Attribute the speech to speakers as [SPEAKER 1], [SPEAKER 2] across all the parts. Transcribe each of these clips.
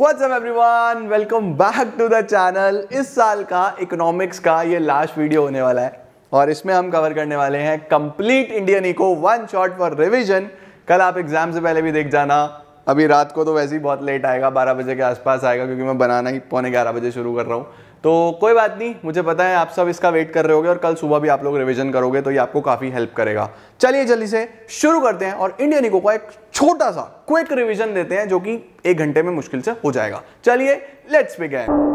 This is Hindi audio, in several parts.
[SPEAKER 1] WhatsApp everyone welcome back to the channel इस साल का इकोनॉमिक्स का ये लास्ट वीडियो होने वाला है और इसमें हम कवर करने वाले हैं complete Indian eco one shot for revision कल आप एग्जाम से पहले भी देख जाना अभी रात को तो वैसे ही बहुत लेट आएगा बारह बजे के आसपास आएगा क्योंकि मैं बनाना ही पौने ग्यारह बजे शुरू कर रहा हूँ तो कोई बात नहीं मुझे पता है आप सब इसका वेट कर रहे होगे और कल सुबह भी आप लोग रिविजन करोगे तो ये आपको काफ़ी हेल्प करेगा चलिए जल्दी से शुरू करते हैं और इंडियन इको का एक छोटा सा क्विक रिविजन देते हैं जो कि एक घंटे में मुश्किल से हो जाएगा चलिए लेट्स बिगेन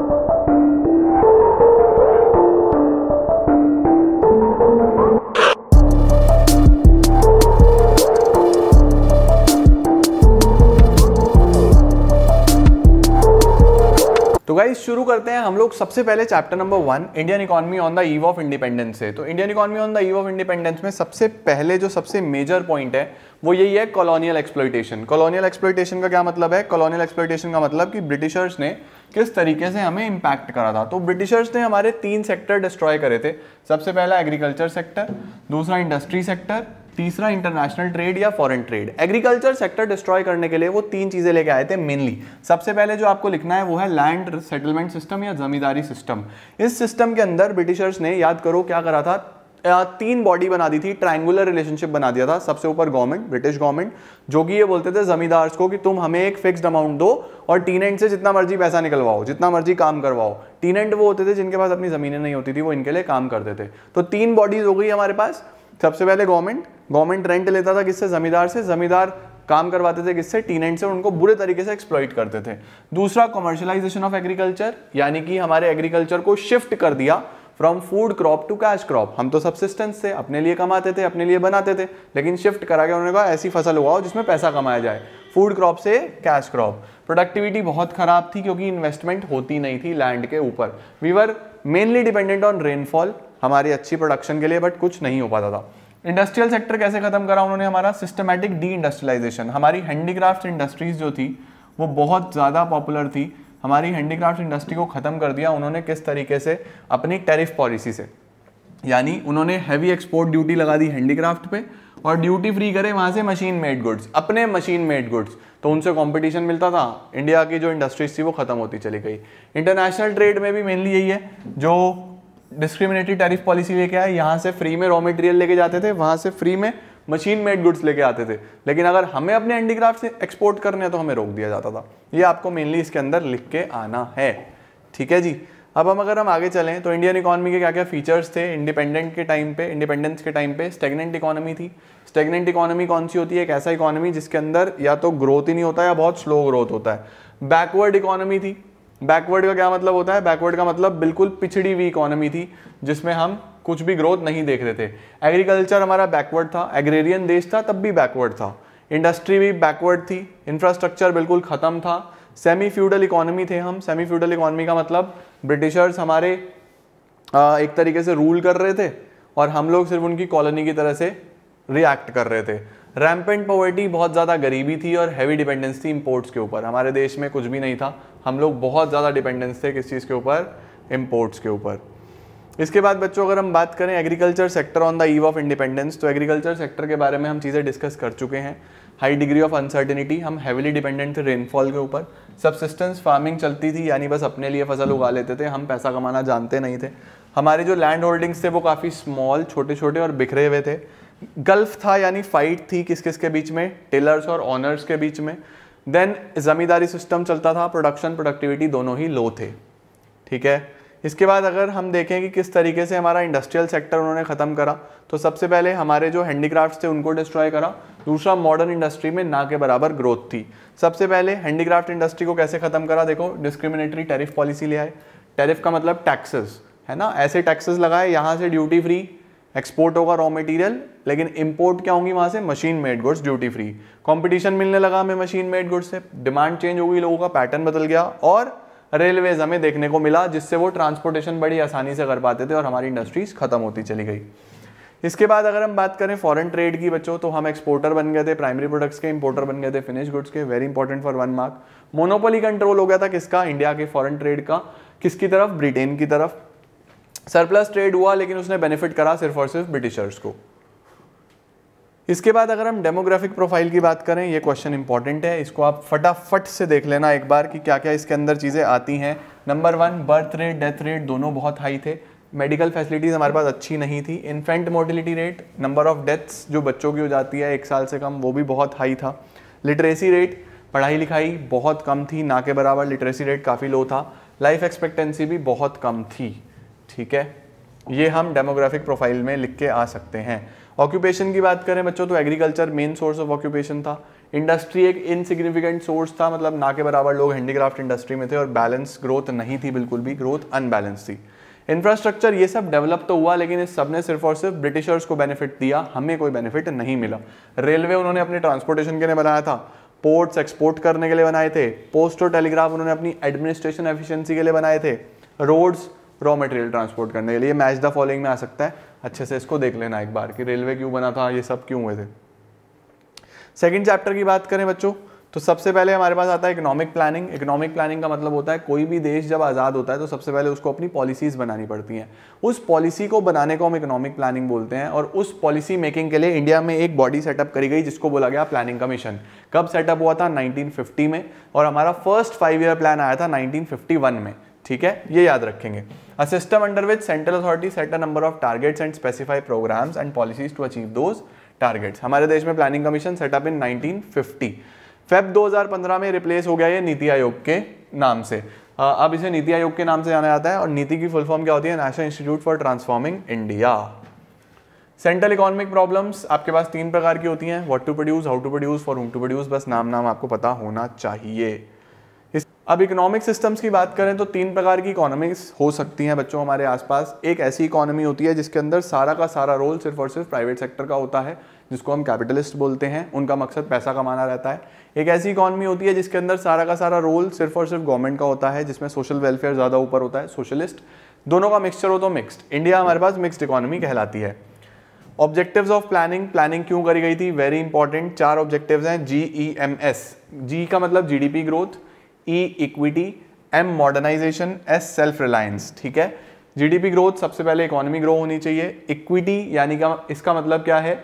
[SPEAKER 1] तो गाइज शुरू करते हैं हम लोग सबसे पहले chapter number one Indian economy on the eve of independence से तो Indian economy on the eve of independence में सबसे पहले जो सबसे मेजर पॉइंट है वो यही है कॉलोनियल एक्सप्लोइटेशन कॉलोनियल एक्सप्लोइटेशन का क्या मतलब है कॉलोनियल एक्सप्लोइटेशन का मतलब कि ब्रिटिशर्स ने किस तरीके से हमें इम्पैक्ट करा था तो ब्रिटिशर्स ने हमारे तीन सेक्टर डिस्ट्रॉय करे थे सबसे पहला एग्रीकल्चर सेक्टर दूसरा इंडस्ट्री सेक्टर तीसरा इंटरनेशनल ट्रेड या foreign trade agriculture sector destroy करने के लिए वो तीन चीज़ें लेके आए थे मेनली सबसे पहले जो आपको लिखना है वो है लैंड सेटलमेंट सिस्टम या जमींदारी सिस्टम इस सिस्टम के अंदर ब्रिटिशर्स ने याद करो क्या करा था तीन बॉडी बना दी थी ट्राइंगुलर रिलेशनशिप बना दिया था सबसे ऊपर गवर्नमेंट ब्रिटिश गवर्नमेंट जो कि ये बोलते थे जमींदार्स को कि तुम हमें एक फिक्स्ड अमाउंट दो और टीनेंट से जितना मर्जी पैसा निकलवाओ जितना मर्जी काम करवाओ टीनेंट वो होते थे जिनके पास अपनी ज़मीनें नहीं होती थी वो इनके लिए काम करते थे तो तीन बॉडीज हो गई हमारे पास सबसे पहले गवर्नमेंट गवर्नमेंट रेंट लेता था किससे ज़मींदार से ज़मींदार काम करवाते थे किससे टीनेंट से उनको बुरे तरीके से एक्सप्लॉइट करते थे दूसरा कॉमर्शलाइजेशन ऑफ एग्रीकल्चर यानी कि हमारे एग्रीकल्चर को शिफ्ट कर दिया from food crop to cash crop हम तो सबसिस्टेंस थे अपने लिए कमाते थे अपने लिए बनाते थे लेकिन शिफ्ट करा के उन्होंने कहा ऐसी फसल उगाओ जिसमें पैसा कमाया जाए फूड क्रॉप से कैश क्रॉप प्रोडक्टिविटी बहुत ख़राब थी क्योंकि इन्वेस्टमेंट होती नहीं थी लैंड के ऊपर we were mainly dependent on rainfall हमारी अच्छी प्रोडक्शन के लिए बट कुछ नहीं हो पाता था इंडस्ट्रियल सेक्टर कैसे खत्म करा उन्होंने हमारा सिस्टमेटिक डी इंडस्ट्रियलाइजेशन हमारी हैंडीक्राफ्ट इंडस्ट्रीज जो थी वो बहुत ज़्यादा पॉपुलर थी हमारी हैंडीक्राफ्ट इंडस्ट्री को ख़त्म कर दिया उन्होंने किस तरीके से अपनी टैरिफ पॉलिसी से यानी उन्होंने हैवी एक्सपोर्ट ड्यूटी लगा दी हैंडीक्राफ्ट पे और ड्यूटी फ्री करे वहाँ से मशीन मेड गुड्स अपने मशीन मेड गुड्स तो उनसे कंपटीशन मिलता था इंडिया की जो इंडस्ट्रीज थी वो ख़त्म होती चली गई इंटरनेशनल ट्रेड में भी मेनली यही है जो डिस्क्रिमिनेटरी टैरिफ पॉलिसी लेके आए यहाँ से फ्री में रॉ मटेरियल लेके जाते थे वहाँ से फ्री में मशीन मेड गुड्स लेके आते थे लेकिन अगर हमें अपने हैंडीक्राफ्ट से एक्सपोर्ट करने हैं तो हमें रोक दिया जाता था ये आपको मेनली इसके अंदर लिख के आना है ठीक है जी अब हम अगर हम आगे चलें तो इंडियन इकोनॉमी के क्या क्या फीचर्स थे इंडिपेंडेंट के टाइम पे इंडिपेंडेंस के टाइम पे स्टेगनेंट इकोनॉमी थी स्टेगनेंट इकोनॉमी कौन सी होती है एक ऐसा इकोनॉमी जिसके अंदर या तो ग्रोथ ही नहीं होता या बहुत स्लो ग्रोथ होता है बैकवर्ड इकोनॉमी थी बैकवर्ड का क्या मतलब होता है बैकवर्ड का मतलब बिल्कुल पिछड़ी हुई इकोनॉमी थी जिसमें हम कुछ भी ग्रोथ नहीं देख रहे थे एग्रीकल्चर हमारा बैकवर्ड था एग्रेरियन देश था तब भी बैकवर्ड था इंडस्ट्री भी बैकवर्ड थी इंफ्रास्ट्रक्चर बिल्कुल ख़त्म था सेमी फ्यूडल इकोनॉमी थे हम सेमी फ्यूडल इकोनॉमी का मतलब ब्रिटिशर्स हमारे एक तरीके से रूल कर रहे थे और हम लोग सिर्फ उनकी कॉलोनी की तरह से रिएक्ट कर रहे थे रैम्पेंट पॉवर्टी बहुत ज़्यादा गरीबी थी और हैवी डिपेंडेंस थी इम्पोर्ट्स के ऊपर हमारे देश में कुछ भी नहीं था हम लोग बहुत ज़्यादा डिपेंडेंस थे किस चीज़ के ऊपर इम्पोर्ट्स के ऊपर इसके बाद बच्चों अगर हम बात करें agriculture sector on the eve of independence तो एग्रीकल्चर सेक्टर के बारे में हम चीज़ें डिस्कस कर चुके हैं हाई डिग्री ऑफ अनसर्टिनिटी हम हेविली डिपेंडेंट थे रेनफॉल के ऊपर सबसिस्टेंस फार्मिंग चलती थी यानी बस अपने लिए फसल उगा लेते थे हम पैसा कमाना जानते नहीं थे हमारे जो लैंड होल्डिंग्स थे वो काफ़ी स्मॉल छोटे छोटे और बिखरे हुए थे गल्फ था यानी फाइट थी किस किस के बीच में टेलर्स और ऑनर्स के बीच में देन ज़मींदारी सिस्टम चलता था प्रोडक्शन प्रोडक्टिविटी दोनों ही लो थे ठीक है इसके बाद अगर हम देखें कि किस तरीके से हमारा इंडस्ट्रियल सेक्टर उन्होंने ख़त्म करा तो सबसे पहले हमारे जो हैंडीक्राफ्ट्स थे उनको डिस्ट्रॉय करा दूसरा मॉडर्न इंडस्ट्री में ना के बराबर ग्रोथ थी सबसे पहले हैंडीक्राफ्ट इंडस्ट्री को कैसे ख़त्म करा देखो डिस्क्रिमिनेटरी टैरिफ पॉलिसी ले आए टैरिफ का मतलब टैक्सेस है ना ऐसे टैक्सेस लगाए यहाँ से ड्यूटी फ्री एक्सपोर्ट होगा रॉ मटेरियल लेकिन इंपोर्ट क्या होंगी वहां से machine made goods duty free competition मिलने लगा हमें मशीन मेड गुड्स से डिमांड चेंज हो गई लोगों का पैटर्न बदल गया और रेलवेज हमें देखने को मिला जिससे वो ट्रांसपोर्टेशन बड़ी आसानी से कर पाते थे और हमारी इंडस्ट्रीज खत्म होती चली गई इसके बाद अगर हम बात करें फॉरेन ट्रेड की बच्चों तो हम एक्सपोर्टर बन गए थे प्राइमरी प्रोडक्ट्स के इंपोर्टर बन गए थे फिनिश गुड्स के very important for one mark monopoly control हो गया था किसका इंडिया के फॉरेन ट्रेड का किसकी तरफ ब्रिटेन की तरफ सरप्लस ट्रेड हुआ लेकिन उसने बेनिफिट करा सिर्फ और सिर्फ ब्रिटिशर्स को इसके बाद अगर हम डेमोग्राफिक प्रोफाइल की बात करें ये क्वेश्चन इंपॉर्टेंट है इसको आप फटाफट से देख लेना एक बार कि क्या क्या इसके अंदर चीज़ें आती हैं number one birth rate death rate दोनों बहुत हाई थे मेडिकल फैसिलिटीज़ हमारे पास अच्छी नहीं थी infant mortality rate number of deaths जो बच्चों की हो जाती है एक साल से कम वो भी बहुत हाई था लिटरेसी रेट पढ़ाई लिखाई बहुत कम थी ना के बराबर लिटरेसी रेट काफ़ी लो था लाइफ एक्सपेक्टेंसी भी बहुत कम थी ठीक है ये हम डेमोग्राफिक प्रोफाइल में लिख के आ सकते हैं ऑक्यूपेशन की बात करें बच्चों तो agriculture main source of occupation था इंडस्ट्री एक इनसिग्निफिकेंट सोर्स था मतलब ना के बराबर लोग हैंडीक्राफ्ट इंडस्ट्री में थे और बैलेंस ग्रोथ नहीं थी बिल्कुल भी ग्रोथ अनबैलेंस थी इंफ्रास्ट्रक्चर ये सब डेवलप तो हुआ लेकिन इस सब ने सिर्फ और सिर्फ ब्रिटिशर्स को बेनिफिट दिया हमें कोई बेनिफिट नहीं मिला रेलवे उन्होंने अपने ट्रांसपोर्टेशन के लिए बनाया था पोर्ट्स एक्सपोर्ट करने के लिए बनाए थे पोस्ट और टेलीग्राफ उन्होंने अपनी एडमिनिस्ट्रेशन एफिशिएंसी के लिए बनाए थे रोड्स रॉ मटेरियल ट्रांसपोर्ट करने के लिए मैच द फॉलोइंग में आ सकता है अच्छे से इसको देख लेना एक बार कि रेलवे क्यों बना था ये सब क्यों हुए थे सेकेंड चैप्टर की बात करें बच्चों तो सबसे पहले हमारे पास आता है इकोनॉमिक प्लानिंग इकोनॉमिक प्लानिंग का मतलब होता है कोई भी देश जब आज़ाद होता है तो सबसे पहले उसको अपनी पॉलिसीज़ बनानी पड़ती हैं उस पॉलिसी को बनाने को हम इकोनॉमिक प्लानिंग बोलते हैं और उस पॉलिसी मेकिंग के लिए इंडिया में एक बॉडी सेटअप करी गई जिसको बोला गया प्लानिंग कमीशन कब सेटअप हुआ था नाइनटीन में और हमारा फर्स्ट फाइव ईयर प्लान आया था नाइनटीन में ठीक है ये याद रखेंगे A system under which central authority set a number of targets and specify programs and policies to achieve those targets. हमारे देश में planning commission set up in 1950. Feb 2015 में replace हो गया ये नीति आयोग के नाम से अब इसे नीति आयोग के नाम से जाना जाता है और नीति की फुल फॉर्म क्या होती है National Institute for Transforming India central economic problems आपके पास तीन प्रकार की होती हैं what to produce how to produce for whom to produce बस नाम नाम आपको पता होना चाहिए अब इकोनॉमिक सिस्टम्स की बात करें तो तीन प्रकार की इकोनॉमिक्स हो सकती हैं बच्चों हमारे आसपास एक ऐसी इकोनॉमी होती है जिसके अंदर सारा का सारा रोल सिर्फ और सिर्फ प्राइवेट सेक्टर का होता है जिसको हम कैपिटलिस्ट बोलते हैं उनका मकसद पैसा कमाना रहता है एक ऐसी इकोनॉमी होती है जिसके अंदर सारा का सारा रोल सिर्फ और सिर्फ गवर्नमेंट का होता है जिसमें सोशल वेलफेयर ज़्यादा ऊपर होता है सोशलिस्ट दोनों का मिक्सचर हो तो मिक्सड इंडिया हमारे पास मिक्सड इकोनॉमी कहलाती है ऑब्जेक्टिव्स ऑफ प्लानिंग प्लानिंग क्यों करी गई थी वेरी इंपॉर्टेंट चार ऑब्जेक्टिव्स हैं जी ई एम एस जी का मतलब GDP growth E equity M modernization S self reliance ठीक है जीडीपी ग्रोथ सबसे पहले इकोनॉमी ग्रो होनी चाहिए इक्विटी यानी का इसका मतलब क्या है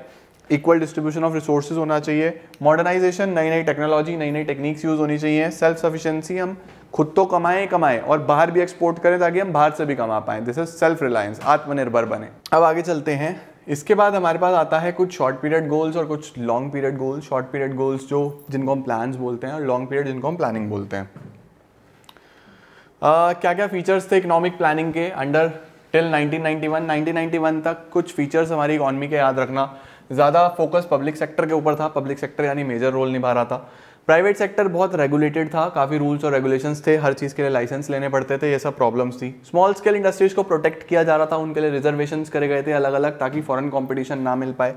[SPEAKER 1] इक्वल डिस्ट्रीब्यूशन ऑफ रिसोर्सेज होना चाहिए मॉडर्नाइजेशन नई नई टेक्नोलॉजी नई नई टेक्निक्स यूज होनी चाहिए सेल्फ सफिशियंसी हम खुद तो कमाएं कमाएं और बाहर भी एक्सपोर्ट करें ताकि हम बाहर से भी कमा पाएं दिस इज सेल्फ रिलायंस आत्मनिर्भर बने अब आगे चलते हैं इसके बाद हमारे पास आता है कुछ शॉर्ट पीरियड गोल्स और कुछ long period goals short period goals जो जिनको हम प्लान्स बोलते हैं और लॉन्ग पीरियड जिनको हम प्लानिंग बोलते हैं uh, क्या क्या फीचर्स थे इकोनॉमिक प्लानिंग के अंडर टिल 1991 1991 तक कुछ फीचर्स हमारी इकॉनमी के याद रखना ज़्यादा फोकस पब्लिक सेक्टर के ऊपर था पब्लिक सेक्टर यानी मेजर रोल निभा रहा था प्राइवेट सेक्टर बहुत रेगुलेटेड था काफ़ी रूल्स और रेगुलेशंस थे हर चीज़ के लिए लाइसेंस लेने पड़ते थे ये सब प्रॉब्लम्स थी स्मॉल स्केल इंडस्ट्रीज को प्रोटेक्ट किया जा रहा था उनके लिए रिजर्वेशन करे गए थे अलग अलग ताकि फॉरन कॉम्पिटिशन ना मिल पाए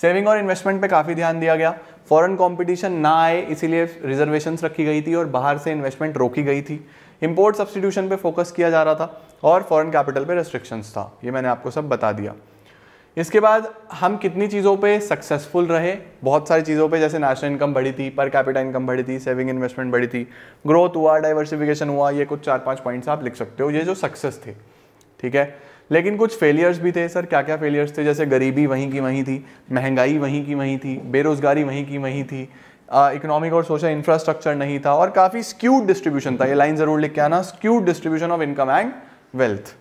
[SPEAKER 1] सेविंग और इन्वेस्टमेंट पे काफ़ी ध्यान दिया गया फॉरेन कॉम्पिटिशन ना आए इसीलिए रिजर्वेशंस रखी गई थी और बाहर से इन्वेस्टमेंट रोकी गई थी इम्पोर्ट सब्सटीट्यूशन पर फोकस किया जा रहा था और फॉरेन कैपिटल पर रेस्ट्रिक्शंस था ये मैंने आपको सब बता दिया इसके बाद हम कितनी चीज़ों पे सक्सेसफुल रहे बहुत सारी चीज़ों पे जैसे नेशनल इनकम बढ़ी थी पर कैपिटल इनकम बढ़ी थी सेविंग इन्वेस्टमेंट बढ़ी थी ग्रोथ हुआ डाइवर्सिफिकेशन हुआ ये कुछ चार पांच पॉइंट्स आप लिख सकते हो ये जो सक्सेस थे ठीक है लेकिन कुछ फेलियर्स भी थे सर क्या क्या फेलियर्स थे जैसे गरीबी वहीं की वहीं थी महंगाई वहीं की वहीं थी बेरोजगारी वहीं की वहीं थी इकोनॉमिक और सोशल इंफ्रास्ट्रक्चर नहीं था और काफ़ी स्क्यूड डिस्ट्रीब्यूशन था ये लाइन ज़रूर लिख के आना skewed distribution of income and wealth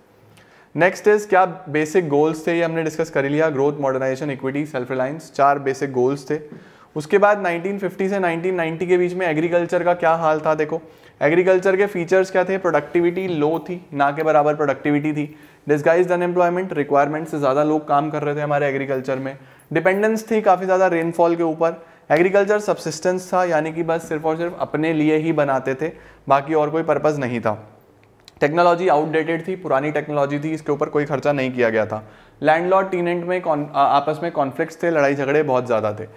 [SPEAKER 1] next is क्या बेसिक गोल्स थे ये हमने डिस्कस कर लिया growth modernization equity self reliance चार बेसिक गोल्स थे उसके बाद 1950 से 1990 के बीच में एग्रीकल्चर का क्या हाल था देखो एग्रीकल्चर के फीचर्स क्या थे प्रोडक्टिविटी लो थी ना के बराबर प्रोडक्टिविटी थी डिस्गाइज अनएम्प्लॉयमेंट रिक्वायरमेंट से ज़्यादा लोग काम कर रहे थे हमारे एग्रीकल्चर में डिपेंडेंस थी काफ़ी ज़्यादा रेनफॉल के ऊपर एग्रीकल्चर सब्सिस्टेंस था यानी कि बस सिर्फ और सिर्फ अपने लिए ही बनाते थे बाकी और कोई पर्पज़ नहीं था टेक्नोलॉजी आउटडेटेड थी पुरानी टेक्नोलॉजी थी इसके ऊपर कोई खर्चा नहीं किया गया था लैंडलॉर्ड टीनेंट में आ, आपस में कॉन्फ्लिक्ट थे लड़ाई झगड़े बहुत ज़्यादा थे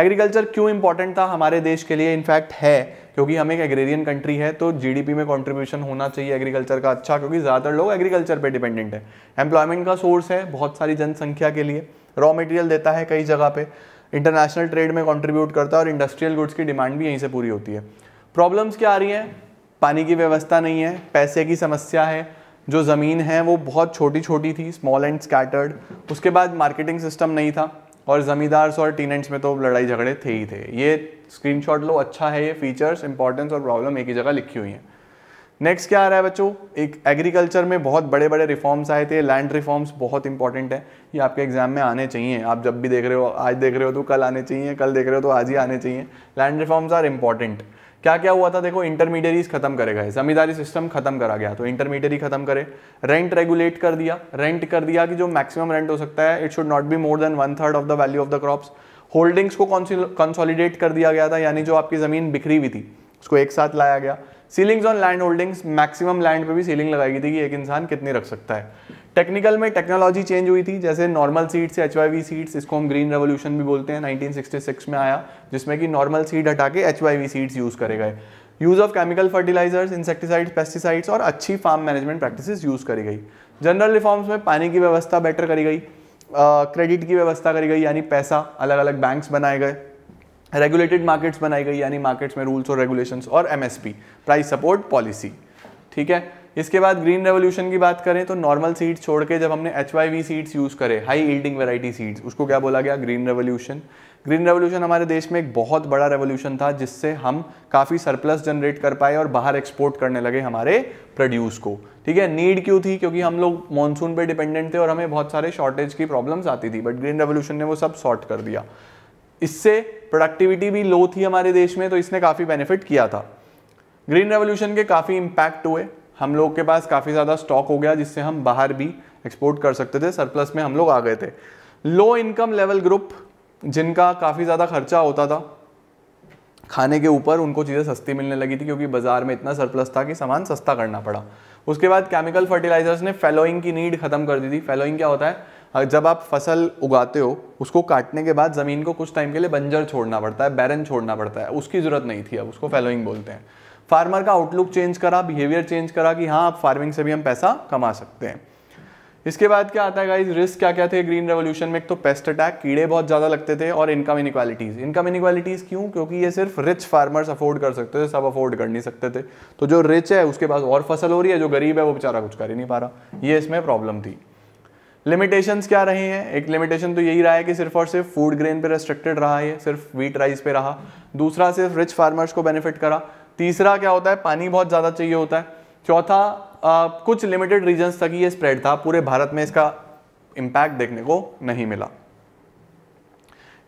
[SPEAKER 1] एग्रीकल्चर क्यों इंपॉर्टेंट था हमारे देश के लिए इनफैक्ट है क्योंकि हम एक एग्रेरियन कंट्री है तो जीडीपी में कंट्रीब्यूशन होना चाहिए एग्रीकल्चर का अच्छा क्योंकि ज़्यादातर लोग एग्रीकल्चर पे डिपेंडेंट है एम्प्लॉयमेंट का सोर्स है बहुत सारी जनसंख्या के लिए रॉ मटेरियल देता है कई जगह पे इंटरनेशनल ट्रेड में कंट्रीब्यूट करता है और इंडस्ट्रियल गुड्स की डिमांड भी यहीं से पूरी होती है प्रॉब्लम्स क्या आ रही हैं पानी की व्यवस्था नहीं है पैसे की समस्या है जो ज़मीन है वो बहुत छोटी छोटी थी स्मॉल एंड स्कैटर्ड उसके बाद मार्केटिंग सिस्टम नहीं था और ज़मींदार्स और टीनेंट्स में तो लड़ाई झगड़े थे ही थे ये स्क्रीनशॉट लो अच्छा है ये फीचर्स इंपॉर्टेंस और प्रॉब्लम एक ही जगह लिखी हुई है नेक्स्ट क्या आ रहा है बच्चों एक एग्रीकल्चर में बहुत बड़े बड़े रिफॉर्म्स आए थे लैंड रिफॉर्म्स बहुत इंपॉर्टेंट है ये आपके एग्जाम में आने चाहिए आप जब भी देख रहे हो आज देख रहे हो तो कल आने चाहिए कल देख रहे हो तो आज ही आने चाहिए लैंड रिफॉर्म्स आर इम्पॉर्टेंट क्या क्या हुआ था देखो इंटरमीडियरीज खत्म करेगा जमींदारी सिस्टम खत्म करा गया तो इंटरमीडियरी खत्म करे रेंट रेगुलेट कर दिया रेंट कर दिया कि जो मैक्सिमम रेंट हो सकता है it should not be more than one third of the value of the crops holdings को कंसोलिडेट कर दिया गया था यानी जो आपकी जमीन बिखरी हुई थी उसको एक साथ लाया गया ceilings on land holdings maximum land पे भी सीलिंग लगाई गई थी कि एक इंसान कितनी रख सकता है टेक्निकल में टेक्नोलॉजी चेंज हुई थी जैसे normal seeds Y H seeds इसको हम ग्रीन रेवोल्यूशन भी बोलते हैं 1966 में आया जिसमें कि नॉर्मल सीड हटा के एच वाई सीड्स यूज़ करे गए use of chemical fertilisers insecticides pesticides और अच्छी फार्म मैनेजमेंट प्रैक्टिसेस यूज़ करी गई जनरल रिफॉर्म्स में पानी की व्यवस्था बेटर करी गई क्रेडिट uh, की व्यवस्था करी गई यानी पैसा अलग अलग बैंक्स बनाए गए रेगुलेटेड मार्केट्स बनाई गई यानी मार्केट्स में रूल्स और रेगुलेशंस और एमएसपी प्राइस सपोर्ट पॉलिसी ठीक है इसके बाद ग्रीन रेवोल्यूशन की बात करें तो नॉर्मल सीड्स छोड़ के जब हमने H Y V seeds use करे हाई ईल्डिंग वेराइटी सीड्स उसको क्या बोला गया ग्रीन रेवोल्यूशन ग्रीन रेवोल्यूशन हमारे देश में एक बहुत बड़ा रेवोल्यूशन था जिससे हम काफ़ी सरप्लस जनरेट कर पाए और बाहर एक्सपोर्ट करने लगे हमारे प्रोड्यूस को ठीक है नीड क्यों थी क्योंकि हम लोग मानसून पे डिपेंडेंट थे और हमें बहुत सारे शॉर्टेज की प्रॉब्लम्स आती थी बट ग्रीन रेवोल्यूशन ने वो सब सॉर्ट कर दिया इससे प्रोडक्टिविटी भी लो थी हमारे देश में तो इसने काफ़ी बेनिफिट किया था ग्रीन रेवोल्यूशन के काफ़ी इम्पैक्ट हुए हम लोग के पास काफ़ी ज़्यादा स्टॉक हो गया जिससे हम बाहर भी एक्सपोर्ट कर सकते थे सरप्लस में हम लोग आ गए थे लो इनकम लेवल ग्रुप जिनका काफ़ी ज़्यादा खर्चा होता था खाने के ऊपर उनको चीज़ें सस्ती मिलने लगी थी क्योंकि बाज़ार में इतना सरप्लस था कि सामान सस्ता करना पड़ा उसके बाद केमिकल फर्टिलाइजर्स ने फेलोइंग की नीड ख़त्म कर दी थी फेलोइंग क्या होता है जब आप फसल उगाते हो उसको काटने के बाद ज़मीन को कुछ टाइम के लिए बंजर छोड़ना पड़ता है बैरन छोड़ना पड़ता है उसकी ज़रूरत नहीं थी अब उसको फेलोइंग बोलते हैं फार्मर का आउटलुक चेंज करा बिहेवियर चेंज करा कि हाँ आप फार्मिंग से भी हम पैसा कमा सकते हैं इसके बाद क्या आता है गाइज रिस्क क्या क्या थे ग्रीन रेवोल्यूशन में एक तो पेस्ट अटैक कीड़े बहुत ज़्यादा लगते थे और इनकम इनिक्वालिटीज़ इनकम इनिक्वालिटीज़ क्यों क्योंकि ये सिर्फ रिच फार्मर्स अफोर्ड कर सकते थे सब अफोर्ड कर नहीं सकते थे तो जो रिच है उसके पास और फसल हो रही है जो गरीब है वो बेचारा कुछ कर ही नहीं पा रहा ये इसमें प्रॉब्लम थी लिमिटेशन क्या रहे हैं एक लिमिटेशन तो यही रहा है कि सिर्फ और सिर्फ फूड ग्रेन पे रेस्ट्रिक्टेड रहा है सिर्फ वीट राइस पे रहा दूसरा सिर्फ रिच फार्मर्स को बेनिफिट करा तीसरा क्या होता है पानी बहुत ज़्यादा चाहिए होता है चौथा आ, कुछ लिमिटेड रीजन्स तक ही ये स्प्रेड था पूरे भारत में इसका इम्पैक्ट देखने को नहीं मिला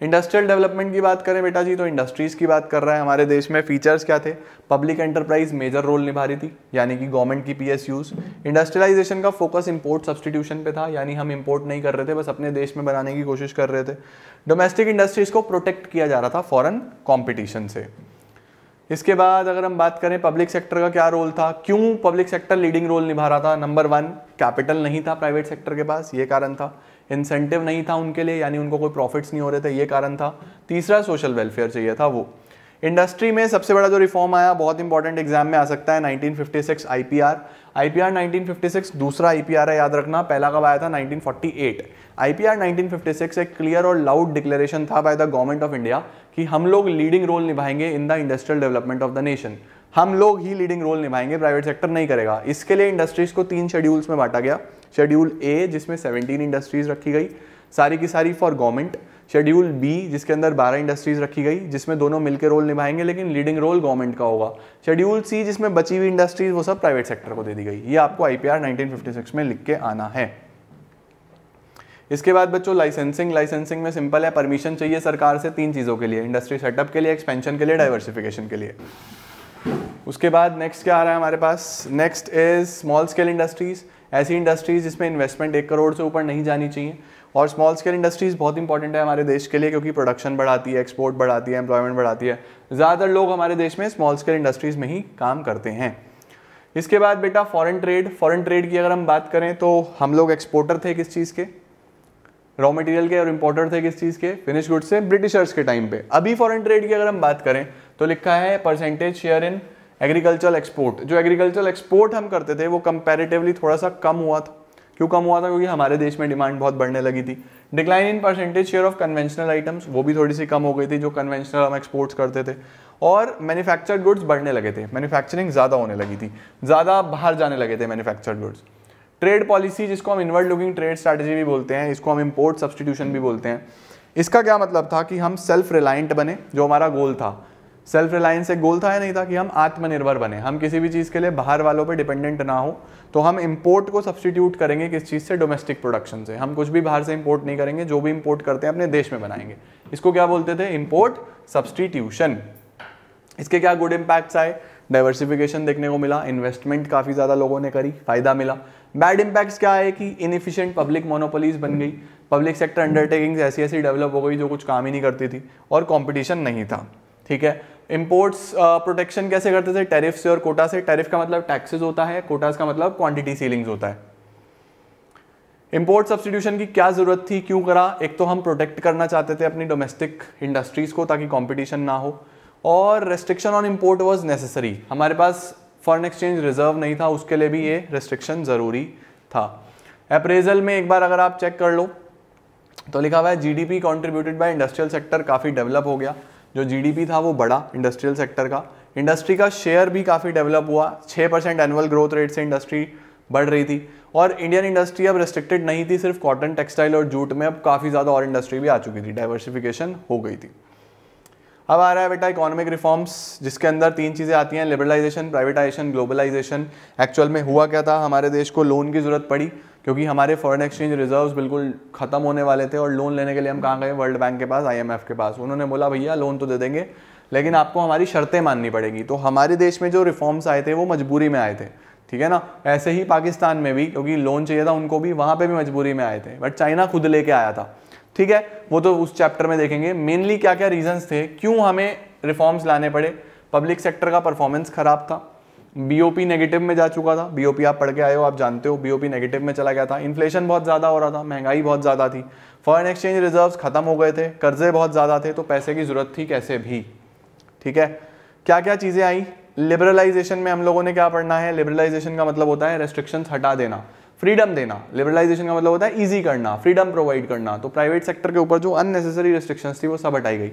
[SPEAKER 1] इंडस्ट्रियल डेवलपमेंट की बात करें बेटा जी तो इंडस्ट्रीज़ की बात कर रहा है हमारे देश में फीचर्स क्या थे पब्लिक एंटरप्राइज मेजर रोल निभा रही थी यानी कि गवर्नमेंट की यूज इंडस्ट्रियलाइजेशन का फोकस इंपोर्ट सब्सटीट्यूशन पे था यानी हम इंपोर्ट नहीं कर रहे थे बस अपने देश में बनाने की कोशिश कर रहे थे डोमेस्टिक इंडस्ट्रीज़ को प्रोटेक्ट किया जा रहा था फॉरन कॉम्पिटिशन से इसके बाद अगर हम बात करें पब्लिक सेक्टर का क्या रोल था क्यों पब्लिक सेक्टर लीडिंग रोल निभा रहा था नंबर वन कैपिटल नहीं था प्राइवेट सेक्टर के पास ये कारण था इंसेंटिव नहीं था उनके लिए यानी उनको कोई प्रॉफिट्स नहीं हो रहे थे ये कारण था तीसरा सोशल वेलफेयर चाहिए था वो इंडस्ट्री में सबसे बड़ा जो रिफॉर्म आया बहुत इंपॉर्टेंट एग्जाम में आ सकता है 1956 आईपीआर आईपीआर 1956 दूसरा आईपीआर है याद रखना पहला कब आया था 1948 आईपीआर 1956 एक क्लियर और लाउड डिक्लेरेशन था by the government of India कि हम लोग लीडिंग रोल निभाएंगे in the industrial development of the nation हम लोग ही लीडिंग रोल निभाएंगे प्राइवेट सेक्टर नहीं करेगा इसके लिए इंडस्ट्रीज को तीन शेड्यूल्स में बांटा गया शेड्यूल ए जिसमें 17 इंडस्ट्रीज रखी गई सारी की सारी फॉर गवर्नमेंट शेड्यूल बी जिसके अंदर 12 इंडस्ट्रीज रखी गई जिसमें दोनों मिलकर रोल निभाएंगे लेकिन लीडिंग रोल गवर्नमेंट का होगा शेड्यूल सी जिसमें बची हुई इंडस्ट्रीज वो सब प्राइवेट सेक्टर को दे दी गई ये आपको आईपीआर 1956 में लिख के आना है इसके बाद बच्चों लाइसेंसिंग लाइसेंसिंग में सिंपल है परमिशन चाहिए सरकार से तीन चीज़ों के लिए इंडस्ट्री सेटअप के लिए एक्सपेंशन के लिए डाइवर्सिफिकेशन के लिए उसके बाद नेक्स्ट क्या आ रहा है हमारे पास next is small scale industries ऐसी इंडस्ट्रीज़ जिसमें इन्वेस्टमेंट एक करोड़ से ऊपर नहीं जानी चाहिए और स्मॉल स्केल इंडस्ट्रीज़ बहुत इंपॉर्टेंट है हमारे देश के लिए क्योंकि प्रोडक्शन बढ़ाती है एक्सपोर्ट बढ़ाती है एम्प्लॉयमेंट बढ़ाती है ज़्यादातर लोग हमारे देश में स्मॉल स्केल इंडस्ट्रीज़ में ही काम करते हैं इसके बाद बेटा फॉरेन ट्रेड फॉरेन ट्रेड की अगर हम बात करें तो हम लोग एक्सपोर्टर थे किस चीज़ के रॉ मटेरियल के और इम्पोर्टर थे किस चीज़ के फिनिश गुड्स से ब्रिटिशर्स के टाइम पे अभी फॉरेन ट्रेड की अगर हम बात करें तो लिखा है percentage share in agricultural export जो एग्रीकल्चरल एक्सपोर्ट हम करते थे वो कंपैरेटिवली थोड़ा सा कम हुआ था क्यों कम हुआ था क्योंकि हमारे देश में डिमांड बहुत बढ़ने लगी थी decline in percentage share of conventional items वो भी थोड़ी सी कम हो गई थी जो कन्वेंशनल हम एक्सपोर्ट्स करते थे और मैन्युफैक्चर्ड गुड्स बढ़ने लगे थे मैन्युफैक्चरिंग ज़्यादा होने लगी थी ज़्यादा बाहर जाने लगे थे मैन्युफैक्चर्ड गुड्स ट्रेड पॉलिसी जिसको हम इनवर्ड लुकिंग ट्रेड स्ट्रैटेजी भी बोलते हैं इसको हम इम्पोर्ट सब्सटीट्यूशन भी बोलते हैं इसका क्या मतलब था कि हम सेल्फ रिलायंट बने जो हमारा गोल था सेल्फ रिलायंस एक गोल था या नहीं था कि हम आत्मनिर्भर बने हम किसी भी चीज़ के लिए बाहर वालों पर डिपेंडेंट ना हो तो हम इम्पोर्ट को सब्सटीट्यूट करेंगे किस चीज़ से डोमेस्टिक प्रोडक्शन से हम कुछ भी बाहर से इम्पोर्ट नहीं करेंगे जो भी इम्पोर्ट करते हैं अपने देश में बनाएंगे इसको क्या बोलते थे इम्पोर्ट सब्सटीट्यूशन इसके क्या गुड इम्पैक्ट्स आए डाइवर्सिफिकेशन देखने को मिला इन्वेस्टमेंट काफ़ी ज़्यादा लोगों ने करी फ़ायदा मिला बैड इम्पैक्ट्स क्या है कि इनफिशियंट पब्लिक मोनोपोलीज बन गई पब्लिक सेक्टर अंडरटेकिंग्स ऐसी ऐसी डेवलप हो गई जो कुछ काम ही नहीं करती थी और कॉम्पिटिशन नहीं था ठीक है इम्पोर्ट्स प्रोटेक्शन uh, कैसे करते थे टैरिफ से और कोटा से टैरिफ का मतलब टैक्सेस होता है कोटास का मतलब क्वांटिटी सीलिंग्स होता है इम्पोर्ट सब्सटीट्यूशन की क्या ज़रूरत थी क्यों करा एक तो हम प्रोटेक्ट करना चाहते थे अपनी डोमेस्टिक इंडस्ट्रीज़ को ताकि कॉम्पिटिशन ना हो और restriction on import was necessary हमारे पास फॉरन एक्सचेंज रिजर्व नहीं था उसके लिए भी ये रेस्ट्रिक्शन ज़रूरी था अप्रेजल में एक बार अगर आप चेक कर लो तो लिखा हुआ है GDP contributed by industrial sector काफ़ी डेवलप हो गया जो जीडीपी था वो बड़ा इंडस्ट्रियल सेक्टर का इंडस्ट्री का शेयर भी काफ़ी डेवलप हुआ छः परसेंट एनुअल ग्रोथ रेट से इंडस्ट्री बढ़ रही थी और इंडियन इंडस्ट्री अब रिस्ट्रिक्टेड नहीं थी सिर्फ कॉटन टेक्सटाइल और जूट में अब काफ़ी ज़्यादा और इंडस्ट्री भी आ चुकी थी डाइवर्सिफिकेशन हो गई थी अब आ रहा है बेटा इकोनॉमिक रिफॉर्म्स जिसके अंदर तीन चीज़ें आती हैं लिबरलाइजेशन प्राइवेटाइजेशन ग्लोबलाइजेशन एक्चुअल में हुआ क्या था हमारे देश को लोन की ज़रूरत पड़ी क्योंकि हमारे फॉरेन एक्सचेंज रिजर्व्स बिल्कुल ख़त्म होने वाले थे और लोन लेने के लिए हम कहाँ गए वर्ल्ड बैंक के पास आईएमएफ के पास उन्होंने बोला भैया लोन तो दे देंगे लेकिन आपको हमारी शर्तें माननी पड़ेगी तो हमारे देश में जो रिफॉर्म्स आए थे वो मजबूरी में आए थे ठीक है ना ऐसे ही पाकिस्तान में भी क्योंकि लोन चाहिए था उनको भी वहाँ पर भी मजबूरी में आए थे बट चाइना खुद लेके आया था ठीक है वो तो उस चैप्टर में देखेंगे मेनली क्या क्या रीजन्स थे क्यों हमें रिफॉर्म्स लाने पड़े पब्लिक सेक्टर का परफॉर्मेंस खराब था बीओपी नेगेटिव में जा चुका था बीओपी आप पढ़ के आए हो आप जानते हो बीओपी नेगेटिव में चला गया था इन्फ्लेशन बहुत ज़्यादा हो रहा था महंगाई बहुत ज़्यादा थी फॉरेन एक्सचेंज रिजर्व्स ख़त्म हो गए थे कर्जे बहुत ज़्यादा थे तो पैसे की ज़रूरत थी कैसे भी ठीक है क्या क्या चीज़ें आई लिबरलाइजेशन में हम लोगों ने क्या पढ़ना है लिबरलाइजेशन का मतलब होता है रेस्ट्रिक्शन हटा देना फ्रीडम देना लिबरलाइजेशन का मतलब होता है ईजी करना फ्रीडम प्रोवाइड करना तो प्राइवेट सेक्टर के ऊपर जो अननेसेसरी रेस्ट्रिक्शंस थी वो सब हटाई गई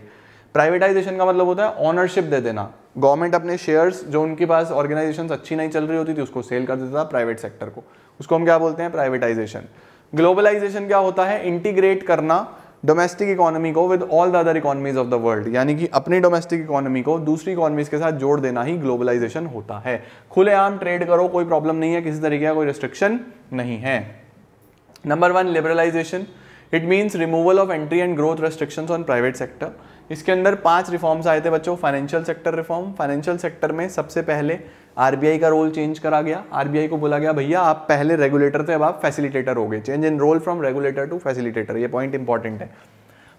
[SPEAKER 1] प्राइवेटाइजेशन का मतलब होता है ऑनरशिप दे देना गवर्नमेंट अपने शेयर्स जो उनके पास ऑर्गेनाइजेशन अच्छी नहीं चल रही होती थी उसको सेल कर देता था प्राइवेट सेक्टर को उसको हम क्या बोलते हैं प्राइवेटाइजेशन ग्लोबलाइजेशन क्या होता है इंटीग्रेट करना डोमेस्टिक इकोनॉमी को with all the other economies of the world यानी कि अपनी डोमेस्टिक इकोनॉमी को दूसरी इकोनॉमीज के साथ जोड़ देना ही ग्लोबलाइजेशन होता है खुलेआम ट्रेड करो कोई प्रॉब्लम नहीं है किसी तरीके का कोई रिस्ट्रिक्शन नहीं है number one liberalisation it means removal of entry and growth restriction on private sector इसके अंदर पांच रिफॉर्म्स आए थे बच्चों financial sector reform financial sector में सबसे पहले आरबीआई का रोल चेंज करा गया आरबीआई को बोला गया भैया आप पहले रेगुलेटर थे अब आप फैसिलिटेटर हो गए change in role from regulator to facilitator ये पॉइंट इंपॉर्टेंट है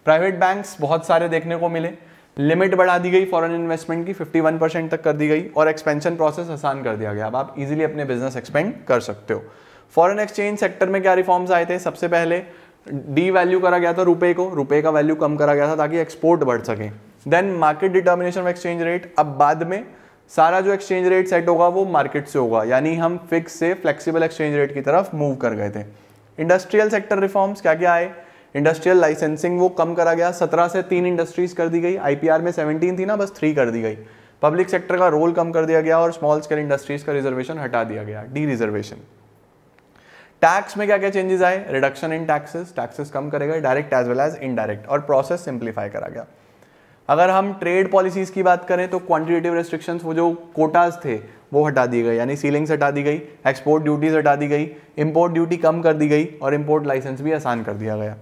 [SPEAKER 1] प्राइवेट बैंक्स बहुत सारे देखने को मिले लिमिट बढ़ा दी गई फॉरेन इन्वेस्टमेंट की 51 परसेंट तक कर दी गई और एक्सपेंशन प्रोसेस आसान कर दिया गया अब आप इजीली अपने बिजनेस एक्सपेंड कर सकते हो फॉरेन एक्सचेंज सेक्टर में क्या रिफॉर्म्स आए थे सबसे पहले डी वैल्यू करा गया था रुपए को रुपए का वैल्यू कम करा गया था ताकि एक्सपोर्ट बढ़ सके then market determination of exchange rate अब बाद में सारा जो एक्सचेंज रेट सेट होगा वो मार्केट से होगा यानी हम फिक्स से फ्लेक्सिबल एक्सचेंज रेट की तरफ मूव कर गए थे इंडस्ट्रियल सेक्टर रिफॉर्म्स क्या क्या आए इंडस्ट्रियल लाइसेंसिंग वो कम करा गया सत्रह से तीन इंडस्ट्रीज कर दी गई आईपीआर में सेवनटीन थी ना बस थ्री कर दी गई पब्लिक सेक्टर का रोल कम कर दिया गया और स्मॉल स्केल इंडस्ट्रीज का रिजर्वेशन हटा दिया गया डी रिजर्वेशन टैक्स में क्या क्या चेंजेस आए रिडक्शन इन टैक्सेस टैक्सेस कम करेगा direct as well as indirect और प्रोसेस सिंप्लीफाई करा गया अगर हम ट्रेड पॉलिसीज़ की बात करें तो क्वांटिटेटिव रेस्ट्रिक्शंस वो जो कोटाज थे वो हटा दिए गए यानी सीलिंग्स हटा दी गई एक्सपोर्ट ड्यूटीज़ हटा दी गई इम्पोर्ट ड्यूटी कम कर दी गई और इम्पोर्ट लाइसेंस भी आसान कर दिया गया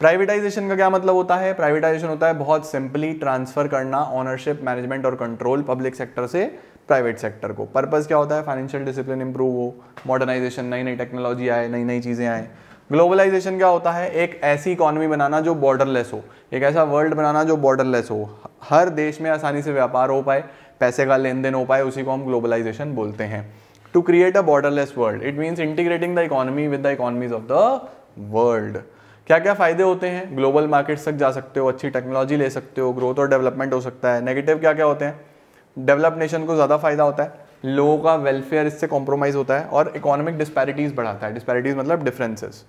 [SPEAKER 1] प्राइवेटाइजेशन का क्या मतलब होता है प्राइवेटाइजेशन होता है बहुत सिंपली ट्रांसफ़र करना ऑनरशिप मैनेजमेंट और कंट्रोल पब्लिक सेक्टर से प्राइवेट सेक्टर को पर्पज़ क्या होता है फाइनेंशियल डिसिप्लिन इंप्रूव हो मॉडर्नाइजेशन नई नई टेक्नोलॉजी आए नई नई चीज़ें आए ग्लोबलाइजेशन क्या होता है एक ऐसी इकॉनमी बनाना जो बॉर्डरलेस हो एक ऐसा वर्ल्ड बनाना जो बॉर्डरलेस हो हर देश में आसानी से व्यापार हो पाए पैसे का लेन देन हो पाए उसी को हम ग्लोबलाइजेशन बोलते हैं to create a borderless world it means integrating the economy with the economies of the world क्या क्या फ़ायदे होते हैं ग्लोबल मार्केट्स तक जा सकते हो अच्छी टेक्नोलॉजी ले सकते हो ग्रोथ और डेवलपमेंट हो सकता है नेगेटिव क्या क्या होते हैं डेवलप नेशन को ज़्यादा फायदा होता है लोगों का वेलफेयर इससे कॉम्प्रोमाइज़ होता है और इकोनॉमिक डिस्पैरिटीज़ बढ़ाता है डिस्पैरिटीज़ मतलब डिफरेंसेस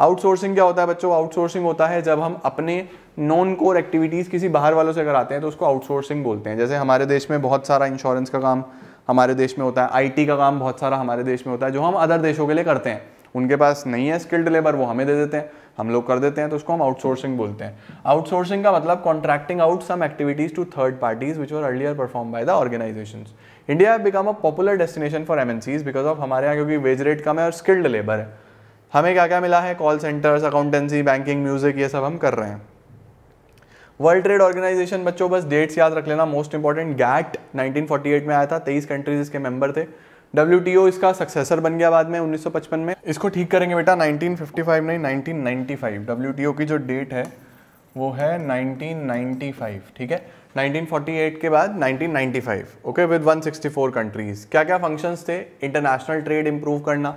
[SPEAKER 1] आउटसोर्सिंग क्या होता है बच्चों आउटसोर्सिंग होता है जब हम अपने नॉन कोर एक्टिविटीज़ किसी बाहर वालों से कराते हैं तो उसको आउटसोर्सिंग बोलते हैं जैसे हमारे देश में बहुत सारा इंश्योरेंस का काम हमारे देश में होता है आई का काम बहुत सारा हमारे देश में होता है जो हम अदर देशों के लिए करते हैं उनके पास नहीं है स्किल्ड लेबर वो हमें दे देते हैं हम लोग कर देते हैं तो उसको हम आउटसोर्सिंग बोलते हैं आउटसोर्सिंग का मतलब contracting out some activities to third parties which are earlier perform by the organisation India have become a popular destination for M because of हमारे यहाँ क्योंकि वेज रेट कम है और स्किल्ड लेबर है हमें क्या क्या मिला है call centres accountancy banking music ये सब हम कर रहे हैं वर्ल्ड ट्रेड ऑर्गेनाइजेशन बच्चों बस डेट्स याद रख लेना मोस्ट इंपॉर्टेंट गैट 1948 में आया था 23 कंट्रीज इसके मेंबर थे डब्ल्यू इसका सक्सेसर बन गया बाद में 1955 में इसको ठीक करेंगे बेटा 1955 नहीं 1995 डब्ल्यू की जो डेट है वो है 1995 ठीक है 1948 के बाद 1995 ओके विद 164 कंट्रीज क्या क्या फंक्शंस थे इंटरनेशनल ट्रेड इंप्रूव करना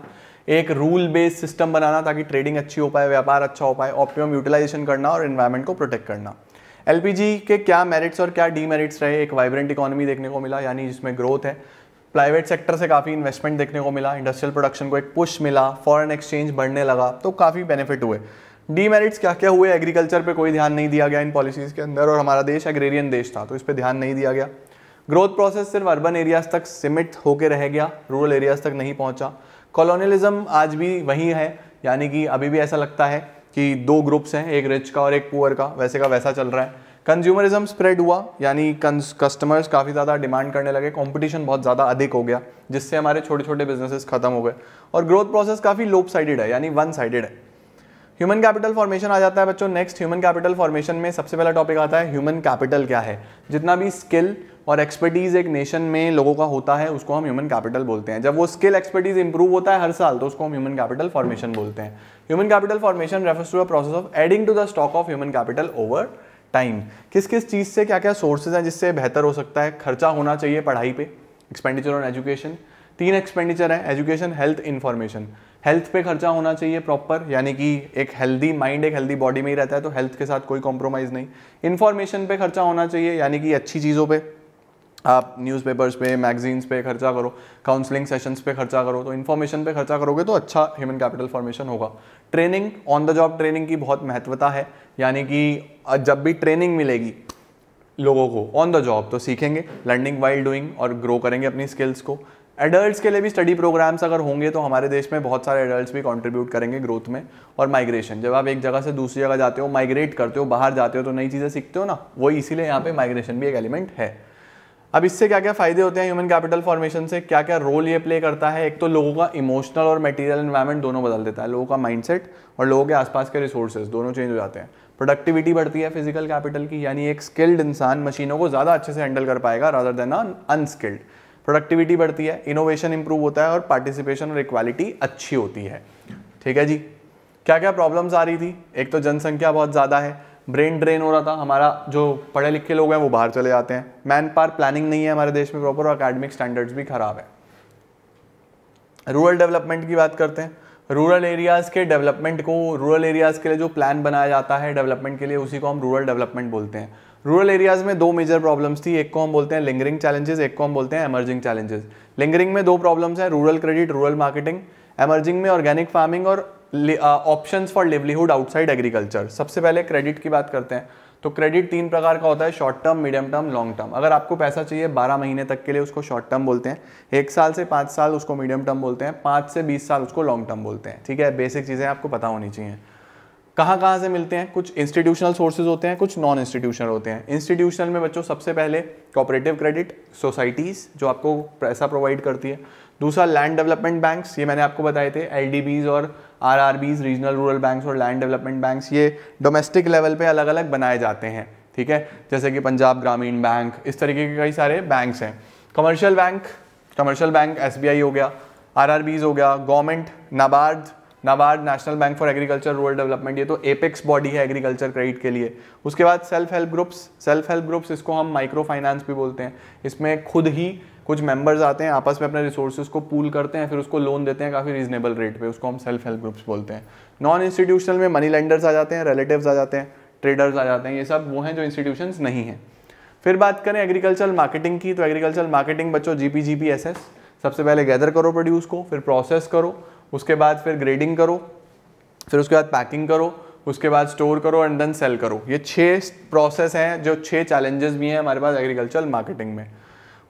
[SPEAKER 1] एक रूल बेस्ड सिस्टम बनाना ताकि ट्रेडिंग अच्छी हो पाए व्यापार अच्छा हो पाए ऑप्टिमम यूटिलाइजेशन करना और इन्वायरमेंट को प्रोटेक्ट करना एलपीजी के क्या मेरिट्स और क्या डीमेरिट्स रहे एक वाइब्रेंट इकोनॉमी देखने को मिला यानी जिसमें ग्रोथ है प्राइवेट सेक्टर से काफ़ी इन्वेस्टमेंट देखने को मिला इंडस्ट्रियल प्रोडक्शन को एक पुश मिला फॉरेन एक्सचेंज बढ़ने लगा तो काफ़ी बेनिफिट हुए डीमेरिट्स क्या क्या हुए एग्रीकल्चर पे कोई ध्यान नहीं दिया गया इन पॉलिसीज़ के अंदर और हमारा देश एग्रेरियन देश था तो इस पर ध्यान नहीं दिया गया ग्रोथ प्रोसेस सिर्फ अर्बन एरियाज़ तक सिमिट होकर रह गया रूरल एरियाज़ तक नहीं पहुंचा कॉलोनियलिज्म आज भी वही है यानी कि अभी भी ऐसा लगता है कि दो ग्रुप्स हैं एक रिच का और एक पुअर का वैसे का वैसा चल रहा है कंज्यूमरिज्म स्प्रेड हुआ यानी कस्टमर्स काफ़ी ज़्यादा डिमांड करने लगे कंपटीशन बहुत ज़्यादा अधिक हो गया जिससे हमारे छोटे छोटे बिजनेसेस खत्म हो गए और ग्रोथ प्रोसेस काफ़ी लोप साइडेड है यानी वन साइडेड है ह्यूमन कैपिटल फॉर्मेशन आ जाता है बच्चों नेक्स्ट ह्यूमन कैपिटल फॉर्मेशन में सबसे पहला टॉपिक आता है ह्यूमन कैपिटल क्या है जितना भी स्किल और एक्सपर्टीज़ एक नेशन में लोगों का होता है उसको हम ह्यूमन कैपिटल बोलते हैं जब वो स्किल एक्सपर्टीज इंप्रूव होता है हर साल तो उसको हम ह्यूमन कैपिटल फॉर्मेशन बोलते हैं human capital formation refers to a process of adding to the stock of human capital over time किस किस चीज़ से क्या क्या सोर्सेज हैं जिससे बेहतर हो सकता है खर्चा होना चाहिए पढ़ाई पे एक्सपेंडिचर ऑन एजुकेशन तीन एक्सपेंडिचर है एजुकेशन हेल्थ इन्फॉर्मेशन हेल्थ पे खर्चा होना चाहिए प्रॉपर यानी कि एक हेल्दी माइंड एक हेल्दी बॉडी में ही रहता है तो हेल्थ के साथ कोई कॉम्प्रोमाइज़ नहीं इन्फॉर्मेशन पे खर्चा होना चाहिए यानी कि अच्छी चीज़ों पर आप न्यूज़पेपर्स पे मैगजीन्स पे खर्चा करो काउंसलिंग सेशंस पे खर्चा करो तो इन्फॉर्मेशन पे खर्चा करोगे तो अच्छा ह्यूमन कैपिटल फॉर्मेशन होगा training on the job training की बहुत महत्वता है यानी कि जब भी ट्रेनिंग मिलेगी लोगों को ऑन द जॉब तो सीखेंगे लर्निंग वाइल डूइंग और ग्रो करेंगे अपनी स्किल्स को एडल्ट्स के लिए भी स्टडी प्रोग्राम्स अगर होंगे तो हमारे देश में बहुत सारे एडल्ट्स भी कंट्रीब्यूट करेंगे ग्रोथ में और माइग्रेशन जब आप एक जगह से दूसरी जगह जाते हो माइग्रेट करते हो बाहर जाते हो तो नई चीज़ें सीखते हो ना वो इसीलिए यहाँ पे माइग्रेशन भी एक एलिमेंट है अब इससे क्या क्या फ़ायदे होते हैं ह्यूमन कैपिटल फॉर्मेशन से क्या क्या रोल ये प्ले करता है एक तो लोगों का इमोशनल और मटेरियल इन्वायरमेंट दोनों बदल देता है लोगों का माइंडसेट और लोगों के आसपास के रिसोर्सेज दोनों चेंज हो जाते हैं प्रोडक्टिविटी बढ़ती है फिजिकल कैपिटल की यानी एक स्किल्ड इंसान मशीनों को ज़्यादा अच्छे से हैंडल कर पाएगा रादर देन अनस्किल्ड प्रोडक्टिविटी बढ़ती है इनोवेशन इंप्रूव होता है और पार्टिसिपेशन और इक्वालिटी अच्छी होती है ठीक है जी क्या क्या प्रॉब्लम्स आ रही थी एक तो जनसंख्या बहुत ज़्यादा है ब्रेन ड्रेन हो रहा था हमारा जो पढ़े लिखे लोग हैं वो बाहर चले जाते हैं मैन पावर प्लानिंग नहीं है हमारे देश में प्रॉपर और अकेडमिक स्टैंडर्ड्स भी खराब है रूरल डेवलपमेंट की बात करते हैं रूरल एरियाज़ के डेवलपमेंट को रूरल एरियाज़ के लिए जो प्लान बनाया जाता है डेवलपमेंट के लिए उसी को हम रूरल डेवलपमेंट बोलते हैं रूरल एरियाज़ में दो मेजर प्रॉब्लम्स थी एक को हम बोलते हैं लिंगरिंग चैलेंजेस एक को हम बोलते हैं एमर्जिंग चैलेंजेस लिंगरिंग में दो प्रॉब्लम्स हैं rural credit rural marketing emerging में ऑर्गेनिक फार्मिंग और option for livelihood outside agriculture सबसे पहले क्रेडिट की बात करते हैं तो क्रेडिट तीन प्रकार का होता है short term medium term long term अगर आपको पैसा चाहिए बारह महीने तक के लिए उसको शॉर्ट टर्म बोलते हैं एक साल से पाँच साल उसको मीडियम टर्म बोलते हैं पाँच से बीस साल उसको लॉन्ग टर्म बोलते हैं ठीक है बेसिक चीज़ें आपको पता होनी चाहिए कहाँ कहाँ से मिलते हैं कुछ इंस्टीट्यूशनल सोर्सेज होते हैं कुछ नॉन इंस्टीट्यूशनल होते हैं इंस्टीट्यूशनल में बच्चों सबसे पहले कॉपरेटिव क्रेडिट सोसाइटीज़ जो आपको पैसा प्रोवाइड करती है दूसरा लैंड डेवलपमेंट बैंक्स ये मैंने आपको बताए थे एल और आर रीजनल रूरल बैंक्स और लैंड डेवलपमेंट बैंक्स ये डोमेस्टिक लेवल पे अलग अलग बनाए जाते हैं ठीक है जैसे कि पंजाब ग्रामीण बैंक इस तरीके के कई सारे बैंक्स हैं commercial bank commercial bank S हो गया आर हो गया government NABARD NABARD national bank for agriculture rural development ये तो एपेक्स बॉडी है एग्रीकल्चर क्रेडिट के लिए उसके बाद self help groups self help groups इसको हम माइक्रो फाइनेंस भी बोलते हैं इसमें खुद ही कुछ मेंबर्स आते हैं आपस में अपने रिसोर्सेज को पूल करते हैं फिर उसको लोन देते हैं काफ़ी रीजनेबल रेट पे उसको हम सेल्फ हेल्प ग्रुप्स बोलते हैं नॉन इंस्टीट्यूशनल में मनी लेंडर्स आ जाते हैं रिलेटिव्स आ जाते हैं ट्रेडर्स आ जाते हैं ये सब वो हैं जो इंस्टीट्यूशन नहीं हैं फिर बात करें एग्रीकल्चरल मार्केटिंग की तो एग्रीकल्चरल मार्केटिंग बच्चों G P G P S S सबसे पहले गैदर करो प्रोड्यूस को फिर प्रोसेस करो उसके बाद फिर ग्रेडिंग करो फिर उसके बाद पैकिंग करो उसके बाद स्टोर करो एंड देन सेल करो ये छः प्रोसेस हैं जो छः चैलेंजेस भी हैं हमारे पास एग्रीकल्चरल मार्केटिंग में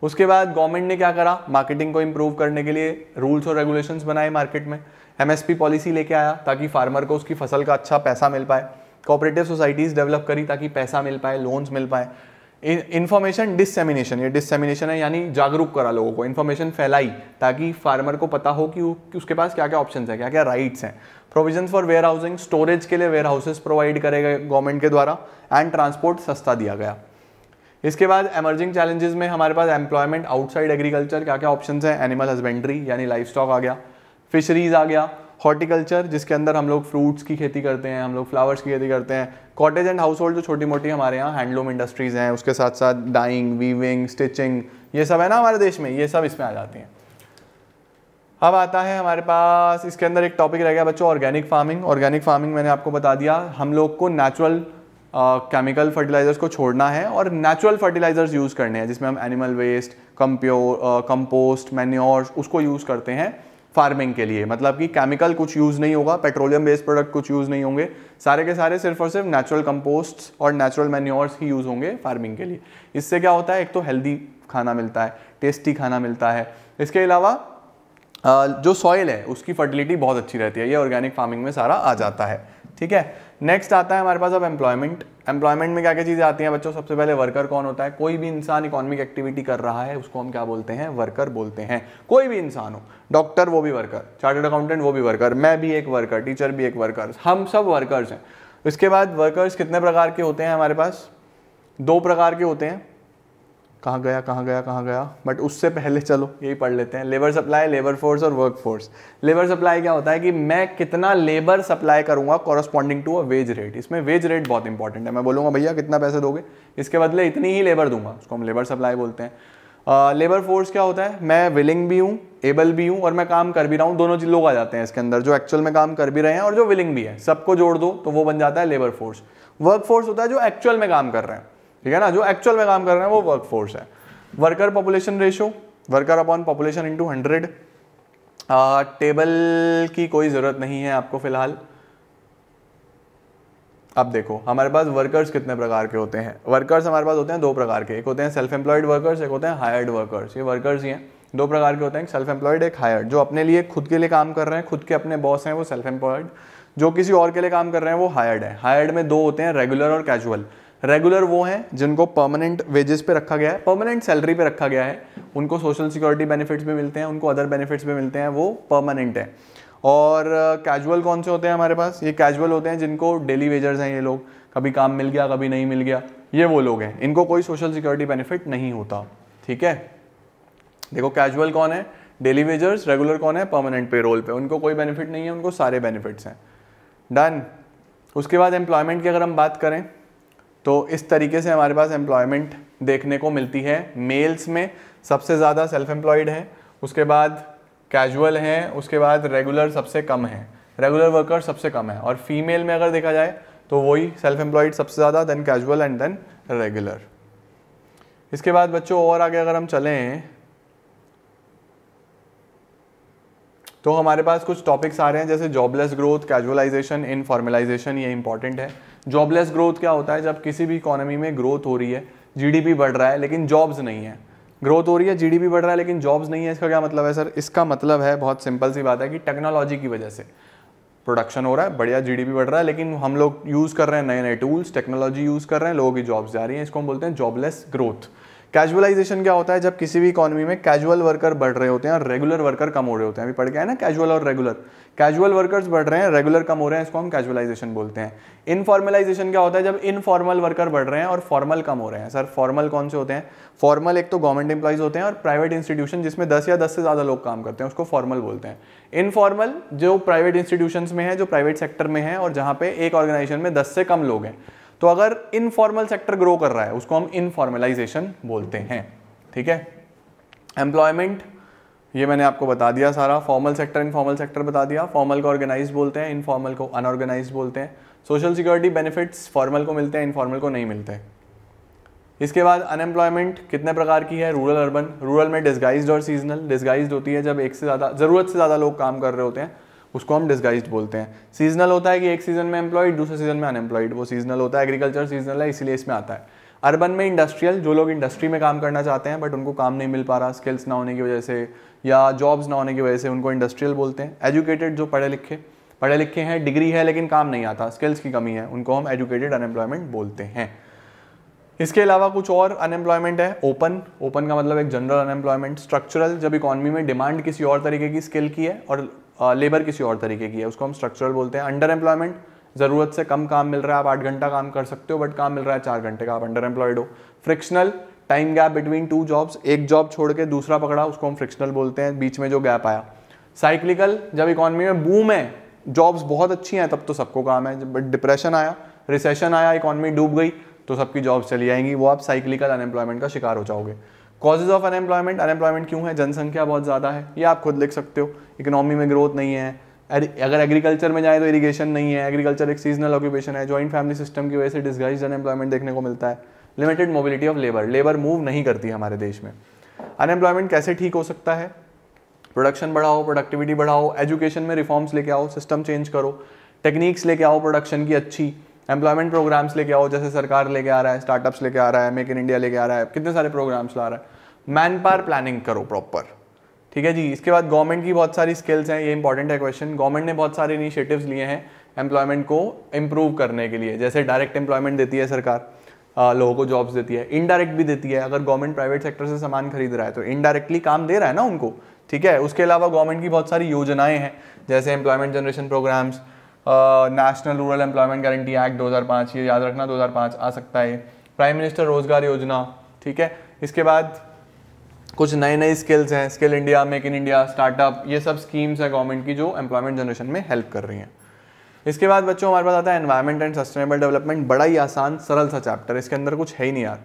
[SPEAKER 1] उसके बाद गवर्नमेंट ने क्या करा मार्केटिंग को इम्प्रूव करने के लिए रूल्स और रेगुलेशंस बनाए मार्केट में एमएसपी पॉलिसी लेके आया ताकि फार्मर को उसकी फसल का अच्छा पैसा मिल पाए कोऑपरेटिव सोसाइटीज़ डेवलप करी ताकि पैसा मिल पाए लोन्स मिल पाए इन्फॉर्मेशन डिससेमिनेशन ये डिससेमिनेशन है यानी जागरूक करा लोगों को इन्फॉर्मेशन फैलाई ताकि फार्मर को पता हो कि, उसके पास क्या क्या ऑप्शन है क्या क्या राइट्स हैं provision for warehousing storage के लिए वेयर हाउसेज प्रोवाइड गए गवर्नमेंट के द्वारा एंड ट्रांसपोर्ट सस्ता दिया गया इसके बाद एमर्जिंग चैलेंजेस में हमारे पास एम्प्लॉयमेंट आउटसाइड एग्रीकल्चर क्या क्या ऑप्शन हैं एनिमल हस्बेंड्री यानी लाइफ स्टॉक आ गया फिशरीज आ गया हॉर्टिकल्चर जिसके अंदर हम लोग फ्रूट्स की खेती करते हैं हम लोग फ्लावर्स की खेती करते हैं कॉटेज एंड हाउस होल्ड जो छोटी मोटी हमारे यहाँ हैंडलूम इंडस्ट्रीज़ हैं उसके साथ साथ डाइंग वीविंग स्टिचिंग ये सब है ना हमारे देश में ये सब इसमें आ जाती हैं अब आता है हमारे पास इसके अंदर एक टॉपिक रह गया बच्चों ऑर्गेनिक फार्मिंग ऑर्गेनिक फार्मिंग मैंने आपको बता दिया हम लोग को नेचुरल केमिकल फर्टिलाइज़र्स को छोड़ना है और नेचुरल फर्टिलाइज़र्स यूज़ करने हैं जिसमें हम एनिमल वेस्ट कम्प्योर कंपोस्ट मैन्योर्स उसको यूज़ करते हैं फार्मिंग के लिए मतलब कि केमिकल कुछ यूज़ नहीं होगा पेट्रोलियम बेस्ड प्रोडक्ट कुछ यूज़ नहीं होंगे सारे के सारे सिर्फ और सिर्फ नेचुरल कंपोस्ट और नेचुरल मैन्योर्स ही यूज़ होंगे फार्मिंग के लिए इससे क्या होता है एक तो हेल्दी खाना मिलता है टेस्टी खाना मिलता है इसके अलावा जो सॉइल है उसकी फर्टिलिटी बहुत अच्छी रहती है ये ऑर्गेनिक फार्मिंग में सारा आ जाता है ठीक है नेक्स्ट आता है हमारे पास अब एम्प्लॉयमेंट एम्प्लॉयमेंट में क्या क्या चीज़ें आती हैं बच्चों सबसे पहले वर्कर कौन होता है कोई भी इंसान इकोनॉमिक एक्टिविटी कर रहा है उसको हम क्या बोलते हैं वर्कर बोलते हैं कोई भी इंसान हो डॉक्टर वो भी वर्कर चार्टर्ड अकाउंटेंट वो भी वर्कर मैं भी एक वर्कर टीचर भी एक वर्कर हम सब वर्कर्स हैं इसके बाद वर्कर्स कितने प्रकार के होते हैं हमारे पास दो प्रकार के होते हैं कहाँ गया कहाँ गया कहाँ गया बट उससे पहले चलो यही पढ़ लेते हैं लेबर सप्लाई लेबर फोर्स और वर्क फोर्स लेबर सप्लाई क्या होता है कि मैं कितना लेबर सप्लाई करूँगा corresponding to a wage rate इसमें वेज रेट बहुत इंपॉर्टेंट है मैं बोलूँगा भैया कितना पैसे दोगे इसके बदले इतनी ही लेबर दूंगा उसको हम लेबर सप्लाई बोलते हैं लेबर फोर्स क्या होता है मैं विलिंग भी हूँ एबल भी हूँ और मैं काम कर भी रहा हूँ दोनों लोग आ जाते हैं इसके अंदर जो एक्चुअल में काम कर भी रहे हैं और जो विलिंग भी है सबको जोड़ दो तो वो बन जाता है लेबर फोर्स वर्क फोर्स होता है जो एक्चुअल में काम कर रहे हैं ठीक है ना जो एक्चुअल में काम कर रहे हैं वो वर्क फोर्स है worker population ratio worker upon population into hundred table की कोई ज़रूरत नहीं है आपको फिलहाल अब देखो हमारे पास वर्कर्स कितने प्रकार के होते हैं वर्कर्स हमारे पास होते हैं दो प्रकार के एक होते हैं सेल्फ एम्प्लॉयड वर्कर्स एक होते हैं हायर्ड वर्कर्स ये वर्कर्स ही हैं दो प्रकार के होते हैं सेल्फ एम्प्लॉयड एक हायर्ड जो अपने लिए खुद के लिए काम कर रहे हैं खुद के अपने बॉस हैं वो सेल्फ एम्प्लॉयड जो किसी और के लिए काम कर रहे हैं वो हायर्ड है हायर्ड में दो होते हैं रेगुलर और कैजुअल रेगुलर वो हैं जिनको परमानेंट वेजेस पे रखा गया है परमानेंट सैलरी पे रखा गया है उनको सोशल सिक्योरिटी बेनिफिट्स भी मिलते हैं उनको अदर बेनिफिट्स भी मिलते हैं वो परमानेंट है और कैजुअल uh, कौन से होते हैं हमारे पास ये कैजुअल होते हैं जिनको डेली वेजर्स हैं ये लोग कभी काम मिल गया कभी नहीं मिल गया ये वो लोग हैं इनको कोई सोशल सिक्योरिटी बेनिफिट नहीं होता ठीक है देखो कैजुअल कौन है डेली वेजर्स रेगुलर कौन है परमानेंट पे रोल पे उनको कोई बेनिफिट नहीं है उनको सारे बेनिफिट्स हैं डन उसके बाद एम्प्लॉयमेंट की अगर हम बात करें तो इस तरीके से हमारे पास एम्प्लॉयमेंट देखने को मिलती है मेल्स में सबसे ज़्यादा सेल्फ एम्प्लॉयड है उसके बाद कैजुअल हैं उसके बाद रेगुलर सबसे कम हैं रेगुलर वर्कर सबसे कम है और फीमेल में अगर देखा जाए तो वही सेल्फ एम्प्लॉयड सबसे ज़्यादा then casual and then regular इसके बाद बच्चों और आगे अगर हम चलें तो हमारे पास कुछ टॉपिक्स आ रहे हैं जैसे जॉबलेस ग्रोथ कैजुअलाइजेशन इनफॉर्मलाइजेशन ये इंपॉर्टेंट है जॉबलेस ग्रोथ क्या होता है जब किसी भी इकोनॉमी में ग्रोथ हो रही है जीडीपी बढ़ रहा है लेकिन जॉब्स नहीं है ग्रोथ हो रही है जीडीपी बढ़ रहा है लेकिन जॉब्स नहीं है इसका क्या मतलब है सर इसका मतलब है बहुत सिंपल सी बात है कि टेक्नोलॉजी की वजह से प्रोडक्शन हो रहा है बढ़िया जीडीपी बढ़ रहा है लेकिन हम लोग यूज़ कर रहे हैं नए नए टूल्स टेक्नोलॉजी यूज़ कर रहे हैं लोगों की जॉब्स जा रही हैं इसको हम बोलते हैं जॉबलेस ग्रोथ कैजुअलाइजेशन क्या होता है जब किसी भी इकोनॉमी में कैजुअल वर्कर बढ़ रहे होते हैं और रेगुलर वर्कर कम हो रहे होते हैं अभी पढ़ गया है ना कैजुअल और रेगुलर कैजुअल वर्कर्स बढ़ रहे हैं रेगुलर कम हो रहे हैं इसको हम कैजुअलाइजेशन बोलते हैं इनफॉर्मलाइजेशन क्या होता है जब इनफॉर्मल वर्कर बढ़ रहे हैं और फॉर्मल कम हो रहे हैं सर फॉर्मल कौन से होते हैं फॉर्मल एक तो गवर्नमेंट एम्प्लॉइज होते हैं और प्राइवेट इंस्टीट्यूशन जिसमें दस या दस से ज़्यादा लोग काम करते हैं उसको फॉर्मल बोलते हैं इनफॉर्मल जो प्राइवेट इंस्टीट्यूशन में है जो प्राइवेट सेक्टर में है और जहाँ पे एक ऑर्गेनाइजेशन में दस से कम लोग हैं तो अगर इनफॉर्मल सेक्टर ग्रो कर रहा है उसको हम इनफॉर्मलाइजेशन बोलते हैं ठीक है एम्प्लॉयमेंट ये मैंने आपको बता दिया सारा फॉर्मल सेक्टर इनफॉर्मल सेक्टर बता दिया फॉर्मल को ऑर्गेनाइज बोलते हैं इनफॉर्मल को अनऑर्गेनाइज बोलते हैं सोशल सिक्योरिटी बेनिफिट्स फॉर्मल को मिलते हैं इनफॉर्मल को नहीं मिलते इसके बाद अनएम्प्लॉयमेंट कितने प्रकार की है रूरल अर्बन रूरल में डिस्गाइज और सीजनल डिस्गाइज होती है जब एक से ज़्यादा ज़रूरत से ज़्यादा लोग काम कर रहे होते हैं उसको हम डिस्गाइज बोलते हैं सीजनल होता है कि एक सीजन में एम्प्लॉयड दूसरे सीजन में अनएम्प्लॉयड वो सीजनल होता है एग्रीकल्चर सीजनल है इसीलिए इसमें आता है अर्बन में इंडस्ट्रियल जो लोग इंडस्ट्री में काम करना चाहते हैं बट उनको काम नहीं मिल पा रहा स्किल्स ना होने की वजह से या जॉब्स ना होने की वजह से उनको इंडस्ट्रियल बोलते हैं एजुकेटेड जो पढ़े लिखे पढ़े लिखे हैं डिग्री है लेकिन काम नहीं आता स्किल्स की कमी है उनको हम एजुकेटेड अनएम्प्लॉयमेंट बोलते हैं इसके अलावा कुछ और अनएम्प्लॉयमेंट है ओपन ओपन का मतलब एक जनरल अनएम्प्लॉयमेंट स्ट्रक्चरल जब इकॉनमी में डिमांड किसी और तरीके की स्किल की है और लेबर किसी और तरीके की है उसको हम स्ट्रक्चरल बोलते हैं अंडर एम्प्लॉयमेंट ज़रूरत से कम काम मिल रहा है आप आठ घंटा काम कर सकते हो बट काम मिल रहा है चार घंटे का आप अंडर एम्प्लॉयड हो frictional time gap between two jobs एक जॉब छोड़ के दूसरा पकड़ा उसको हम फ्रिक्शनल बोलते हैं बीच में जो गैप आया साइक्लिकल जब इकोनॉमी में बूम है जॉब्स बहुत अच्छी हैं तब तो सबको काम है बट डिप्रेशन आया रिसेशन आया इकोनॉमी डूब गई तो सबकी जॉब्स चली जाएंगी वो आप साइक्लिकल अनएम्प्लॉयमेंट का शिकार हो जाओगे कॉजेज ऑफ अनएम्प्लॉयमेंट अनएम्प्लॉयमेंट क्यों है जनसंख्या बहुत ज़्यादा है ये आप खुद लिख सकते हो इकोनॉमी में ग्रोथ नहीं है अगर एग्रीकल्चर में जाए तो इरीगेशन नहीं है एग्रीकल्चर एक सीजनल ऑक्यूपेशन है जॉइंट फैमिली सिस्टम की वजह से डिस्गाइज अनएम्प्लॉयमेंट देखने को मिलता है limited mobility of labour labour move नहीं करती है हमारे देश में अनएम्प्लॉयमेंट कैसे ठीक हो सकता है प्रोडक्शन बढ़ाओ प्रोडक्टिविटी बढ़ाओ एजुकेशन में रिफॉर्म्स लेके आओ सिस्टम चेंज करो टेक्निक्स लेके आओ प्रोडक्शन की अच्छी एम्प्लॉयमेंट प्रोग्राम्स लेके आओ जैसे सरकार लेके आ रहा है स्टार्टअप्स लेके आ रहा है मेक इन इंडिया लेके आ रहा है कितने सारे प्रोग्राम्स ला रहा है मैन पावर प्लानिंग करो प्रॉपर ठीक है जी इसके बाद गवर्नमेंट की बहुत सारी स्किल्स हैं ये इंपॉर्टेंट है क्वेश्चन गवर्नमेंट ने बहुत सारे इनिशिएटिव्स लिए हैं एम्प्लॉयमेंट को इम्प्रूव करने के लिए जैसे डायरेक्ट एम्प्लॉयमेंट देती है सरकार लोगों को जॉब्स देती है इनडायरेक्ट भी देती है अगर गवर्नमेंट प्राइवेट सेक्टर से सामान खरीद रहा है तो इनडायरेक्टली काम दे रहा है ना उनको ठीक है उसके अलावा गवर्नमेंट की बहुत सारी योजनाएं हैं जैसे employment generation programmes national rural employment guarantee act 2005 ये याद रखना 2005 आ सकता है प्राइम मिनिस्टर रोजगार योजना ठीक है इसके बाद कुछ नए नए स्किल्स हैं skill India make in India startup ये सब स्कीम्स हैं गवर्नमेंट की जो एम्प्लॉयमेंट जनरेशन में हेल्प कर रही हैं इसके बाद बच्चों हमारे पास आता है एनवायरमेंट एंड सस्टेनेबल डेवलपमेंट बड़ा ही आसान सरल सा चैप्टर इसके अंदर कुछ है ही नहीं यार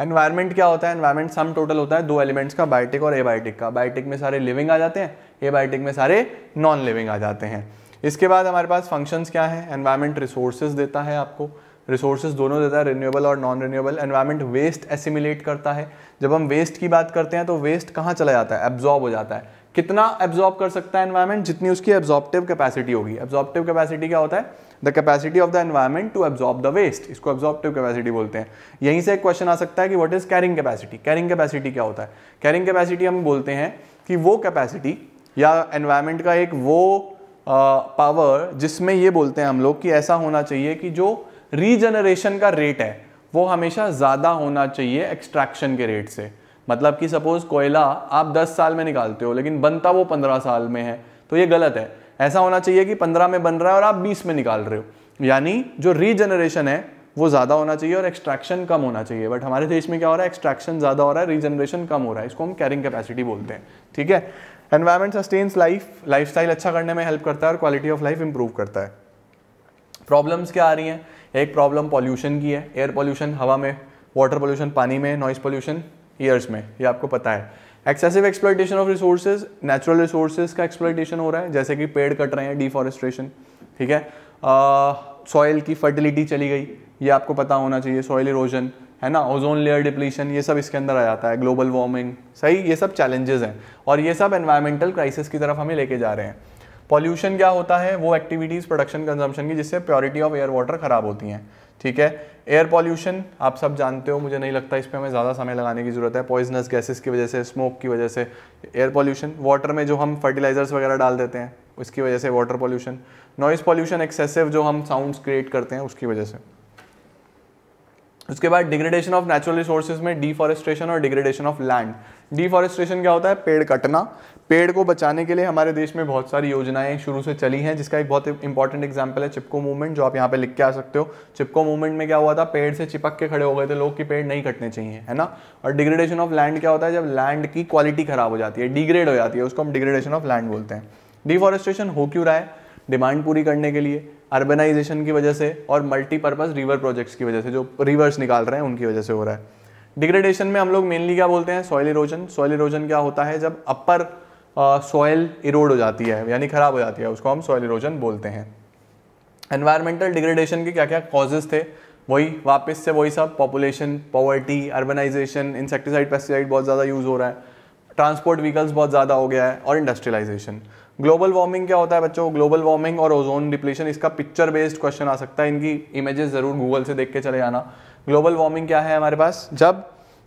[SPEAKER 1] एनवायरमेंट क्या होता है एनवायरमेंट सम टोटल होता है दो एलिमेंट्स का बायोटिक और एबायोटिक का बायोटिक में सारे लिविंग आ जाते हैं एबायोटिक में सारे नॉन लिविंग आ जाते हैं इसके बाद हमारे पास फंक्शंस क्या है एनवायरमेंट रिसोर्सेज देता है आपको रिसोर्सेज दोनों देता है रिन्यूएबल और non renewable environment waste assimilate करता है जब हम वेस्ट की बात करते हैं तो वेस्ट कहाँ चला जाता है एब्जॉर्ब हो जाता है कितना एब्जॉर्ब कर सकता है एनवायरमेंट जितनी उसकी एब्जॉर्प्टिव कैपेसिटी होगी एब्जॉर्प्टिव कैपेसिटी क्या होता है the capacity of the environment to absorb the waste इसको एब्जॉर्प्टिव कैपेसिटी बोलते हैं यहीं से एक क्वेश्चन आ सकता है कि what is carrying capacity carrying capacity क्या होता है कैरिंग कैपेसिटी हम बोलते हैं कि वो कैपेसिटी या एनवायरमेंट का एक वो पावर जिसमें ये बोलते हैं हम लोग कि ऐसा होना चाहिए कि जो रीजनरेशन का रेट है वो हमेशा ज़्यादा होना चाहिए एक्सट्रैक्शन के रेट से मतलब कि सपोज़ कोयला आप 10 साल में निकालते हो लेकिन बनता वो 15 साल में है तो ये गलत है ऐसा होना चाहिए कि 15 में बन रहा है और आप 20 में निकाल रहे हो यानी जो रीजनरेशन है वो ज़्यादा होना चाहिए और एक्सट्रैक्शन कम होना चाहिए बट हमारे देश में क्या हो रहा है एक्सट्रैक्शन ज़्यादा हो रहा है रीजनरेशन कम हो रहा है इसको हम कैरिंग कैपेसिटी बोलते हैं ठीक है एनवायरमेंट सस्टेन्स लाइफ लाइफ अच्छा करने में हेल्प करता है और क्वालिटी ऑफ लाइफ इंप्रूव करता है प्रॉब्लम्स क्या आ रही हैं एक प्रॉब्लम पॉल्यूशन की है एयर पॉल्यूशन हवा में वाटर पॉल्यूशन पानी में नॉइज़ पॉल्यूशन ईयर्स में ये आपको पता है excessive exploitation of resources natural resources का एक्सप्लोइटेशन हो रहा है जैसे कि पेड़ कट रहे हैं डिफॉरेस्ट्रेशन ठीक है सॉइल की फर्टिलिटी चली गई ये आपको पता होना चाहिए सॉइल इरोजन है ना ओजोन लेयर डिप्लीशन ये सब इसके अंदर आ जाता है ग्लोबल वार्मिंग सही ये सब चैलेंजेस हैं और ये सब एनवायरमेंटल क्राइसिस की तरफ हमें लेके जा रहे हैं पॉल्यूशन क्या होता है वो एक्टिविटीज़ प्रोडक्शन कंजम्पशन की जिससे प्योरिटी ऑफ एयर वाटर ख़राब होती हैं ठीक है एयर पॉल्यूशन आप सब जानते हो मुझे नहीं लगता इस पर हमें ज़्यादा समय लगाने की ज़रूरत है पॉइजनस गैसेस की वजह से स्मोक की वजह से एयर पॉल्यूशन वाटर में जो हम फर्टिलाइजर्स वगैरह डाल देते हैं उसकी वजह से water pollution noise pollution excessive जो हम साउंड्स क्रिएट करते हैं उसकी वजह से उसके बाद डिग्रेडेशन ऑफ नेचुरल रिसोर्सेज में डिफॉरेस्ट्रेशन और डिग्रेडेशन ऑफ लैंड डिफॉरेस्ट्रेशन क्या होता है पेड़ कटना पेड़ को बचाने के लिए हमारे देश में बहुत सारी योजनाएं शुरू से चली हैं जिसका एक बहुत इंपॉर्टेंट एग्जाम्पल है चिपको मूवमेंट जो आप यहाँ पे लिख के आ सकते हो चिपको मूवमेंट में क्या हुआ था पेड़ से चिपक के खड़े हो गए थे लोग कि पेड़ नहीं कटने चाहिए है ना और डिग्रेडेशन ऑफ लैंड क्या होता है जब लैंड की क्वालिटी खराब हो जाती है डिग्रेड हो जाती है उसको हम डिग्रेडेशन ऑफ लैंड बोलते हैं डिफॉरेस्ट्रेशन हो क्यों रहा है डिमांड पूरी करने के लिए अर्बनाइजेशन की वजह से और मल्टीपर्पज़ रिवर प्रोजेक्ट्स की वजह से जो रिवर्स निकाल रहे हैं उनकी वजह से हो रहा है डिग्रेडेशन में हम लोग मेनली क्या बोलते हैं सॉइल इरोजन सॉइल इरोजन क्या होता है जब अपर सॉइल इरोड हो जाती है यानी ख़राब हो जाती है उसको हम सॉइल इरोजन बोलते हैं एनवायरमेंटल डिग्रेडेशन के क्या क्या कॉजेज़ थे वही वापस से वही सब population poverty urbanisation insecticide pesticide बहुत ज़्यादा यूज़ हो रहा है ट्रांसपोर्ट व्हीकल्स बहुत ज़्यादा हो गया है और इंडस्ट्रियलाइजेशन ग्लोबल वार्मिंग क्या होता है बच्चों ग्लोबल वार्मिंग और ओजोन डिप्लेशन इसका पिक्चर बेस्ड क्वेश्चन आ सकता है इनकी इमेजेस ज़रूर गूगल से देख के चले जाना ग्लोबल वार्मिंग क्या है हमारे पास जब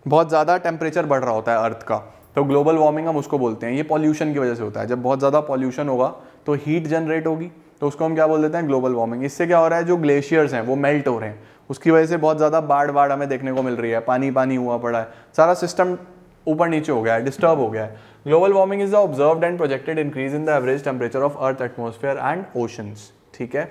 [SPEAKER 1] बहुत ज़्यादा टेम्परेचर बढ़ रहा होता है अर्थ का तो ग्लोबल वार्मिंग हम उसको बोलते हैं ये पॉल्यूशन की वजह से होता है जब बहुत ज़्यादा पॉल्यूशन होगा तो हीट जनरेट होगी तो उसको हम क्या बोल देते हैं ग्लोबल वार्मिंग इससे क्या हो रहा है जो ग्लेशियर्स हैं वो मेल्ट हो रहे हैं उसकी वजह से बहुत ज़्यादा बाढ़ बाढ़ हमें देखने को मिल रही है पानी पानी हुआ पड़ा है सारा सिस्टम ऊपर नीचे हो गया है डिस्टर्ब हो गया है global warming is the observe and projected increase in the average temperature of earth atmosphere and oceans ठीक है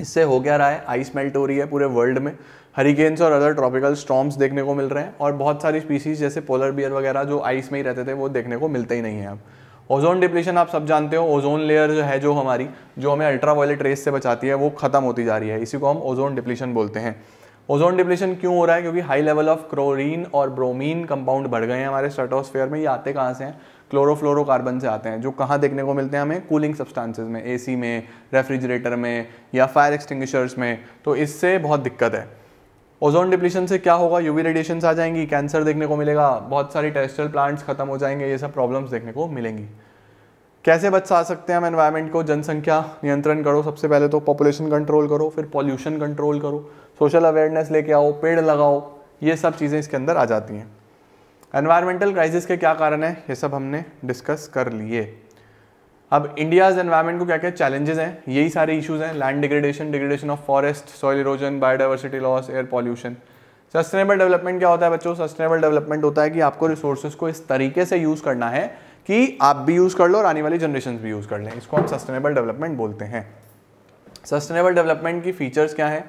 [SPEAKER 1] इससे हो क्या रहा है आइस मेल्ट हो रही है पूरे वर्ल्ड में हरिकेन्स और अदर ट्रॉपिकल स्टॉम्स देखने को मिल रहे हैं और बहुत सारी स्पीसीज जैसे पोलर बियर वगैरह जो आइस में ही रहते थे वो देखने को मिलते ही नहीं है अब ओजोन डिप्लेशन आप सब जानते हो ओजोन लेयर जो है जो हमारी जो हमें अल्ट्रा वायलेट रेस से बचाती है वो खत्म होती जा रही है इसी को हम ओजोन डिप्लेशन बोलते हैं ओजोन डिप्लेशन क्यों हो रहा है क्योंकि हाई लेवल ऑफ क्लोरीन और ब्रोमीन कंपाउंड बढ़ गए हैं हमारे स्टेटोस्फेयर में ये आते कहाँ से हैं क्लोरोफ्लोरोकार्बन से आते हैं जो कहाँ देखने को मिलते हैं हमें कूलिंग सब्सटेंसेज में ए में रेफ्रिजरेटर में या फायर एक्सटिंग्विशर्स में तो इससे बहुत दिक्कत है ओजोन डिप्लीशन से क्या होगा यूवी रेडिएशन आ जाएंगी कैंसर देखने को मिलेगा बहुत सारी टेस्टल प्लांट्स खत्म हो जाएंगे ये सब प्रॉब्लम्स देखने को मिलेंगी कैसे बचा सकते हैं हम एनवायरनमेंट को जनसंख्या नियंत्रण करो सबसे पहले तो पॉपुलेशन कंट्रोल करो फिर पॉल्यूशन कंट्रोल करो सोशल अवेयरनेस लेके आओ पेड़ लगाओ ये सब चीज़ें इसके अंदर आ जाती हैं एनवायरमेंटल क्राइसिस के क्या कारण है ये सब हमने डिस्कस कर लिए अब इंडियाज एनवायरमेंट को क्या क्या चैलेंजेस हैं यही सारे इश्यूज हैं land degradation degradation of forest soil erosion biodiversity loss air pollution sustainable development क्या होता है बच्चों सस्टेनेबल डेवलपमेंट होता है कि आपको रिसोर्सेज को इस तरीके से यूज़ करना है कि आप भी यूज़ कर लो और आने वाली जनरेशन भी यूज़ कर लें इसको हम सस्टेनेबल डेवलपमेंट बोलते हैं सस्टेनेबल डेवलपमेंट की फीचर्स क्या हैं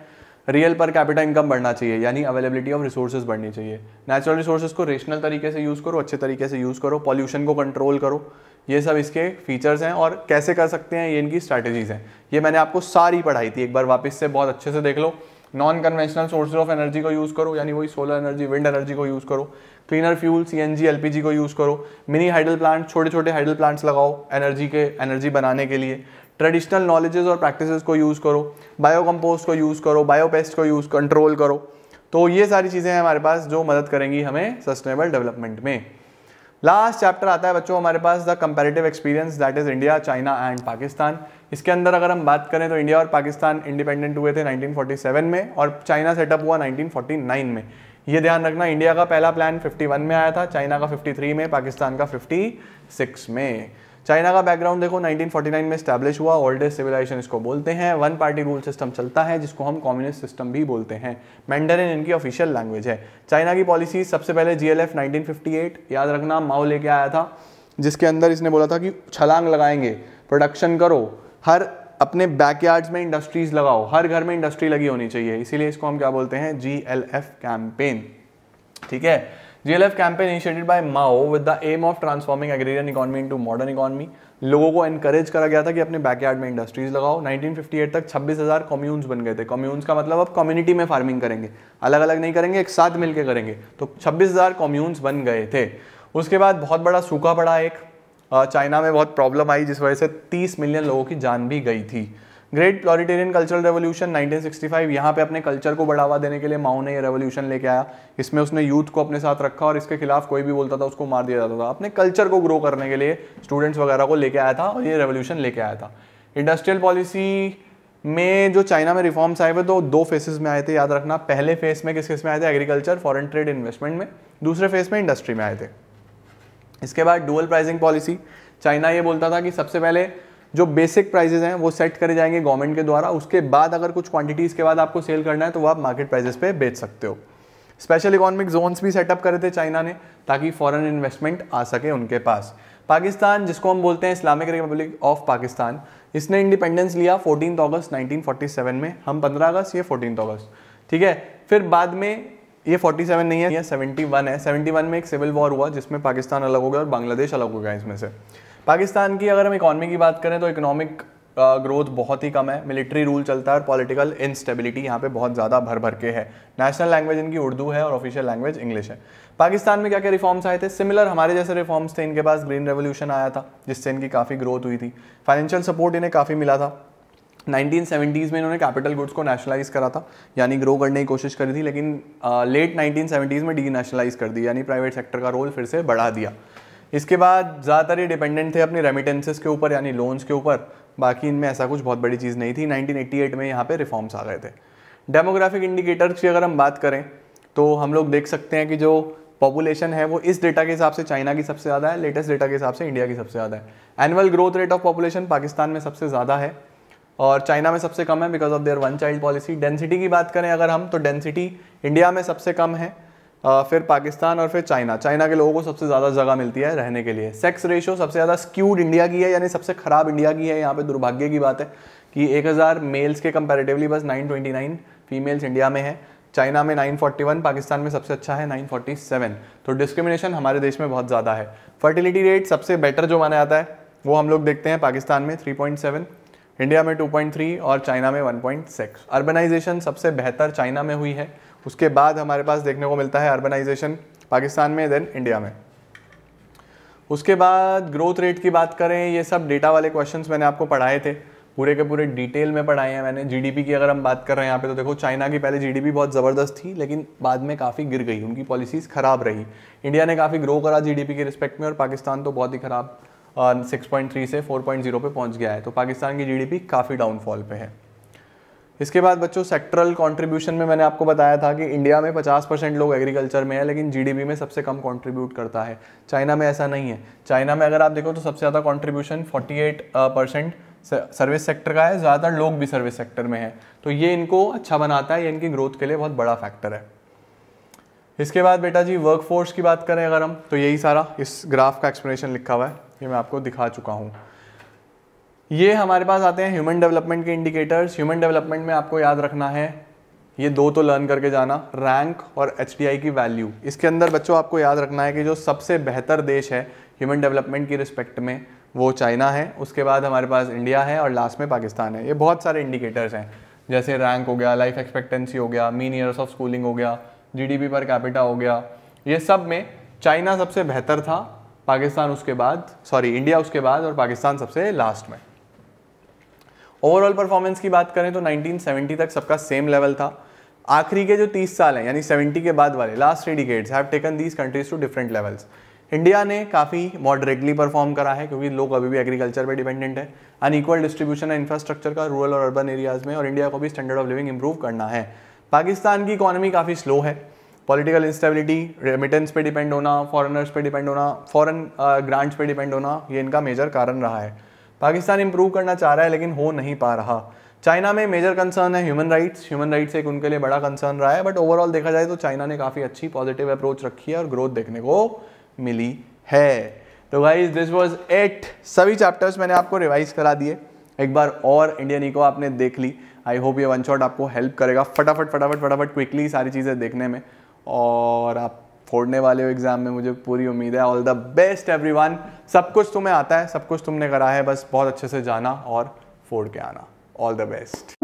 [SPEAKER 1] रियल पर कैपिटल इनकम बढ़ना चाहिए यानी अवेलेबिलिटी ऑफ रिसोर्सेज बढ़नी चाहिए नेचुरल रिसोर्सेज को रेशनल तरीके से यूज़ करो अच्छे तरीके से यूज़ करो पॉल्यूशन को कंट्रोल करो ये सब इसके फीचर्स हैं और कैसे कर सकते हैं ये इनकी स्ट्रैटेजीज़ हैं ये मैंने आपको सारी पढ़ाई थी एक बार वापस से बहुत अच्छे से देख लो non conventional sources of energy को यूज़ करो यानी वही सोलर एनर्जी विंड एनर्जी को यूज़ करो cleaner fuel C N G L P G को यूज़ करो मिनी हाइडल प्लांट छोटे छोटे हाइडल प्लांट्स लगाओ एनर्जी के एनर्जी बनाने के लिए ट्रेडिशनल नॉलेजेस और प्रैक्टिसेस को यूज़ करो बायो कंपोस्ट को यूज़ करो बायो पेस्ट को यूज़ कंट्रोल करो तो ये सारी चीज़ें हैं हमारे पास जो मदद करेंगी हमें सस्टेनेबल डेवलपमेंट में लास्ट चैप्टर आता है बच्चों हमारे पास the comparative experience that is India China and Pakistan इसके अंदर अगर हम बात करें तो इंडिया और पाकिस्तान इंडिपेंडेंट हुए थे 1947 में और चाइना सेटअप हुआ 1949 में ये ध्यान रखना इंडिया का पहला प्लान 51 में आया था चाइना का 53 में पाकिस्तान का 56 में चाइना का बैकग्राउंड देखो 1949 में स्टैब्लिश हुआ ओल्डेस्ट सिविलाइजेशन इसको बोलते हैं वन पार्टी रूल सिस्टम चलता है जिसको हम कम्युनिस्ट सिस्टम भी बोलते हैं मैंडरिन इनकी ऑफिशियल लैंग्वेज है चाइना की पॉलिसी सबसे पहले जी 1958 याद रखना माओ लेके आया था जिसके अंदर इसने बोला था कि छलांग लगाएंगे प्रोडक्शन करो हर अपने बैकयार्ड्स में इंडस्ट्रीज लगाओ हर घर में इंडस्ट्री लगी होनी चाहिए इसीलिए इसको हम क्या बोलते हैं जी एल एफ कैंपेन ठीक है GLF campaign initiated by Mao with the aim of transforming agrarian economy into modern economy. लोगों को एनकरेज करा गया था कि अपने बैकयार्ड में इंडस्ट्रीज लगाओ 1958 तक 26,000 कम्यून्स बन गए थे कम्यून्स का मतलब अब कम्युनिटी में फार्मिंग करेंगे अलग अलग नहीं करेंगे एक साथ मिलकर करेंगे तो 26,000 कम्यून्स बन गए थे उसके बाद बहुत बड़ा सूखा पड़ा एक चाइना में बहुत प्रॉब्लम आई जिस वजह से 30 मिलियन लोगों की जान भी गई थी ग्रेट प्लॉरिटेरियन कल्चरल रेवोल्यूशन 1965 यहाँ पे अपने कल्चर को बढ़ावा देने के लिए माओ ने ये रेवोल्यूशन लेके आया इसमें उसने यूथ को अपने साथ रखा और इसके खिलाफ कोई भी बोलता था उसको मार दिया जाता था अपने कल्चर को ग्रो करने के लिए स्टूडेंट्स वगैरह को लेके आया था और ये रेवोल्यूशन लेके आया था इंडस्ट्रियल पॉलिसी में जो चाइना में रिफॉर्म्स आए हुए तो दो फेसेस में आए थे याद रखना पहले फेस में किस किस में आए थे एग्रीकल्चर फॉरन ट्रेड इन्वेस्टमेंट में दूसरे फेस में इंडस्ट्री में आए थे इसके बाद डुअल प्राइसिंग पॉलिसी चाइना ये बोलता था कि सबसे पहले जो बेसिक प्राइजेज हैं वो सेट करे जाएंगे गवर्नमेंट के द्वारा उसके बाद अगर कुछ क्वांटिटीज़ के बाद आपको सेल करना है तो वो आप मार्केट प्राइजेस पे बेच सकते हो स्पेशल इकोनॉमिक जोन्स भी सेटअप करे थे चाइना ने ताकि फॉरेन इन्वेस्टमेंट आ सके उनके पास पाकिस्तान जिसको हम बोलते हैं इस्लामिक रिपब्लिक ऑफ पाकिस्तान इसने इंडिपेंडेंस लिया फोर्टीन अगस्त नाइनटीन में हम पंद्रह अगस्त ये फोर्टीन अगस्त ठीक है फिर बाद में ये 47 नहीं है ये 71 है 71 में एक सिविल वॉर हुआ जिसमें पाकिस्तान अलग हो गया और बांग्लादेश अलग हो गया इसमें से पाकिस्तान की अगर हम इकॉनमी की बात करें तो इकोनॉमिक ग्रोथ uh, बहुत ही कम है मिलिट्री रूल चलता है और पॉलिटिकल इनस्टेबिलिटी यहाँ पे बहुत ज़्यादा भर भर के है नेशनल लैंग्वेज इनकी उर्दू है और ऑफिशियल लैंग्वेज इंग्लिश है पाकिस्तान में क्या क्या रिफॉर्म्स आए थे सिमिलर हमारे जैसे रिफॉर्म्स थे इनके पास ग्रीन रेवोल्यूशन आया था जिससे इनकी काफ़ी ग्रोथ हुई थी फाइनेंशियल सपोर्ट इन्हें काफ़ी मिला था 1970s में इन्होंने कैपिटल गुड्स को नेशनलाइज करा था यानी ग्रो करने की कोशिश करी थी लेकिन लेट uh, 1970s में डी कर दी यानी प्राइवेट सेक्टर का रोल फिर से बढ़ा दिया इसके बाद ज़्यादातर ये डिपेंडेंट थे अपनी रेमिटेंसेस के ऊपर यानी लोन्स के ऊपर बाकी इनमें ऐसा कुछ बहुत बड़ी चीज़ नहीं थी 1988 में यहाँ पे रिफॉर्म्स आ गए थे डेमोग्राफिक इंडिकेटर्स की अगर हम बात करें तो हम लोग देख सकते हैं कि जो पॉपुलेशन है वो इस डेटा के हिसाब से चाइना की सबसे ज़्यादा है लेटेस्ट डेटा के हिसाब से इंडिया की सबसे ज़्यादा है annual growth rate of population Pakistan में सबसे ज़्यादा है और चाइना में सबसे कम है because of their one child policy density की बात करें अगर हम तो डेंसिटी इंडिया में सबसे कम है फिर पाकिस्तान और फिर चाइना चाइना के लोगों को सबसे ज़्यादा जगह मिलती है रहने के लिए सेक्स रेशो सबसे ज़्यादा स्क्यूड इंडिया की है यानी सबसे ख़राब इंडिया की है यहाँ पे दुर्भाग्य की बात है कि 1000 मेल्स के कंपैरेटिवली बस 929 फीमेल्स इंडिया में है चाइना में 941 पाकिस्तान में सबसे अच्छा है 947 तो डिस्क्रिमिनेशन हमारे देश में बहुत ज़्यादा है फर्टिलिटी रेट सबसे बेटर जो माना जाता है वो हम लोग देखते हैं पाकिस्तान में थ्री इंडिया में 2.3 और चाइना में 1.6 अर्बनाइजेशन सबसे बेहतर चाइना में हुई है उसके बाद हमारे पास देखने को मिलता है अर्बनाइजेशन पाकिस्तान में देन इंडिया में उसके बाद ग्रोथ रेट की बात करें ये सब डेटा वाले क्वेश्चंस मैंने आपको पढ़ाए थे पूरे के पूरे डिटेल में पढ़ाए हैं मैंने जीडीपी की अगर हम बात कर रहे हैं यहाँ पे तो देखो चाइना की पहले जीडीपी बहुत ज़बरदस्त थी लेकिन बाद में काफ़ी गिर गई उनकी पॉलिसीज़ ख़राब रही इंडिया ने काफ़ी ग्रो करा जीडीपी के रिस्पेक्ट में और पाकिस्तान तो बहुत ही ख़राब सिक्स पॉइंट थ्री से फोर पॉइंट जीरो पे पहुँच गया है तो पाकिस्तान की जी काफ़ी डाउनफॉल पर है इसके बाद बच्चों सेक्टरल कंट्रीब्यूशन में मैंने आपको बताया था कि इंडिया में 50 परसेंट लोग एग्रीकल्चर में है लेकिन जीडीपी में सबसे कम कंट्रीब्यूट करता है चाइना में ऐसा नहीं है चाइना में अगर आप देखो तो सबसे ज़्यादा कंट्रीब्यूशन 48 परसेंट सर्विस सेक्टर का है ज़्यादातर लोग भी सर्विस सेक्टर में है तो ये इनको अच्छा बनाता है ये इनकी ग्रोथ के लिए बहुत बड़ा फैक्टर है इसके बाद बेटा जी वर्कफोर्स की बात करें अगर हम तो यही सारा इस ग्राफ का एक्सप्लेनेशन लिखा हुआ है ये मैं आपको दिखा चुका हूँ ये हमारे पास आते हैं ह्यूमन डेवलपमेंट के इंडिकेटर्स ह्यूमन डेवलपमेंट में आपको याद रखना है ये दो तो लर्न करके जाना रैंक और एच की वैल्यू इसके अंदर बच्चों आपको याद रखना है कि जो सबसे बेहतर देश है ह्यूमन डेवलपमेंट की रिस्पेक्ट में वो चाइना है उसके बाद हमारे पास इंडिया है और लास्ट में पाकिस्तान है ये बहुत सारे इंडिकेटर्स हैं जैसे रैंक हो गया लाइफ एक्सपेक्टेंसी हो गया मीन ईयर्स ऑफ स्कूलिंग हो गया जीडीपी पर कैपिटा हो गया ये सब में चाइना सबसे बेहतर था पाकिस्तान उसके बाद सॉरी इंडिया उसके बाद और पाकिस्तान सबसे लास्ट में ओवरऑल परफॉर्मेंस की बात करें तो 1970 तक सबका सेम लेवल था आखिरी के जो 30 साल हैं यानी 70 के बाद वाले last three decades have taken these countries to different levels India ने काफ़ी मॉडरेटली परफॉर्म करा है क्योंकि लोग अभी भी एग्रीकल्चर पर डिपेंडेंट है अनइक्वल डिस्ट्रीब्यूशन है इंफ्रास्ट्रक्चर का रूरल और अर्बन एरियाज़ में और इंडिया को भी स्टैंडर्ड ऑफ लिविंग इंप्रूव करना है पाकिस्तान की इकोनॉमी काफ़ी स्लो है पॉलिटिकल इंस्टेबिलिटी रेमिटेंस पे डिपेंड होना फॉरेनर्स पे डिपेंड होना फॉरेन ग्रांट्स uh, पे डिपेंड होना ये इनका मेजर कारण रहा है पाकिस्तान इम्प्रूव करना चाह रहा है लेकिन हो नहीं पा रहा चाइना में मेजर कंसर्न है ह्यूमन राइट्स ह्यूमन राइट्स एक उनके लिए बड़ा कंसर्न रहा है बट ओवरऑल देखा जाए तो चाइना ने काफ़ी अच्छी पॉजिटिव अप्रोच रखी है और ग्रोथ देखने को मिली है तो गाइज दिस वॉज एट सभी चैप्टर्स मैंने आपको रिवाइज करा दिए एक बार और इंडियन इको आपने देख ली आई होप ये वन शॉट आपको हेल्प करेगा फटाफट फटाफट फटाफट क्विकली सारी चीज़ें देखने में और आप फोड़ने वाले हो एग्जाम में मुझे पूरी उम्मीद है ऑल द बेस्ट एवरी सब कुछ तुम्हें आता है सब कुछ तुमने करा है बस बहुत अच्छे से जाना और फोड़ के आना ऑल द बेस्ट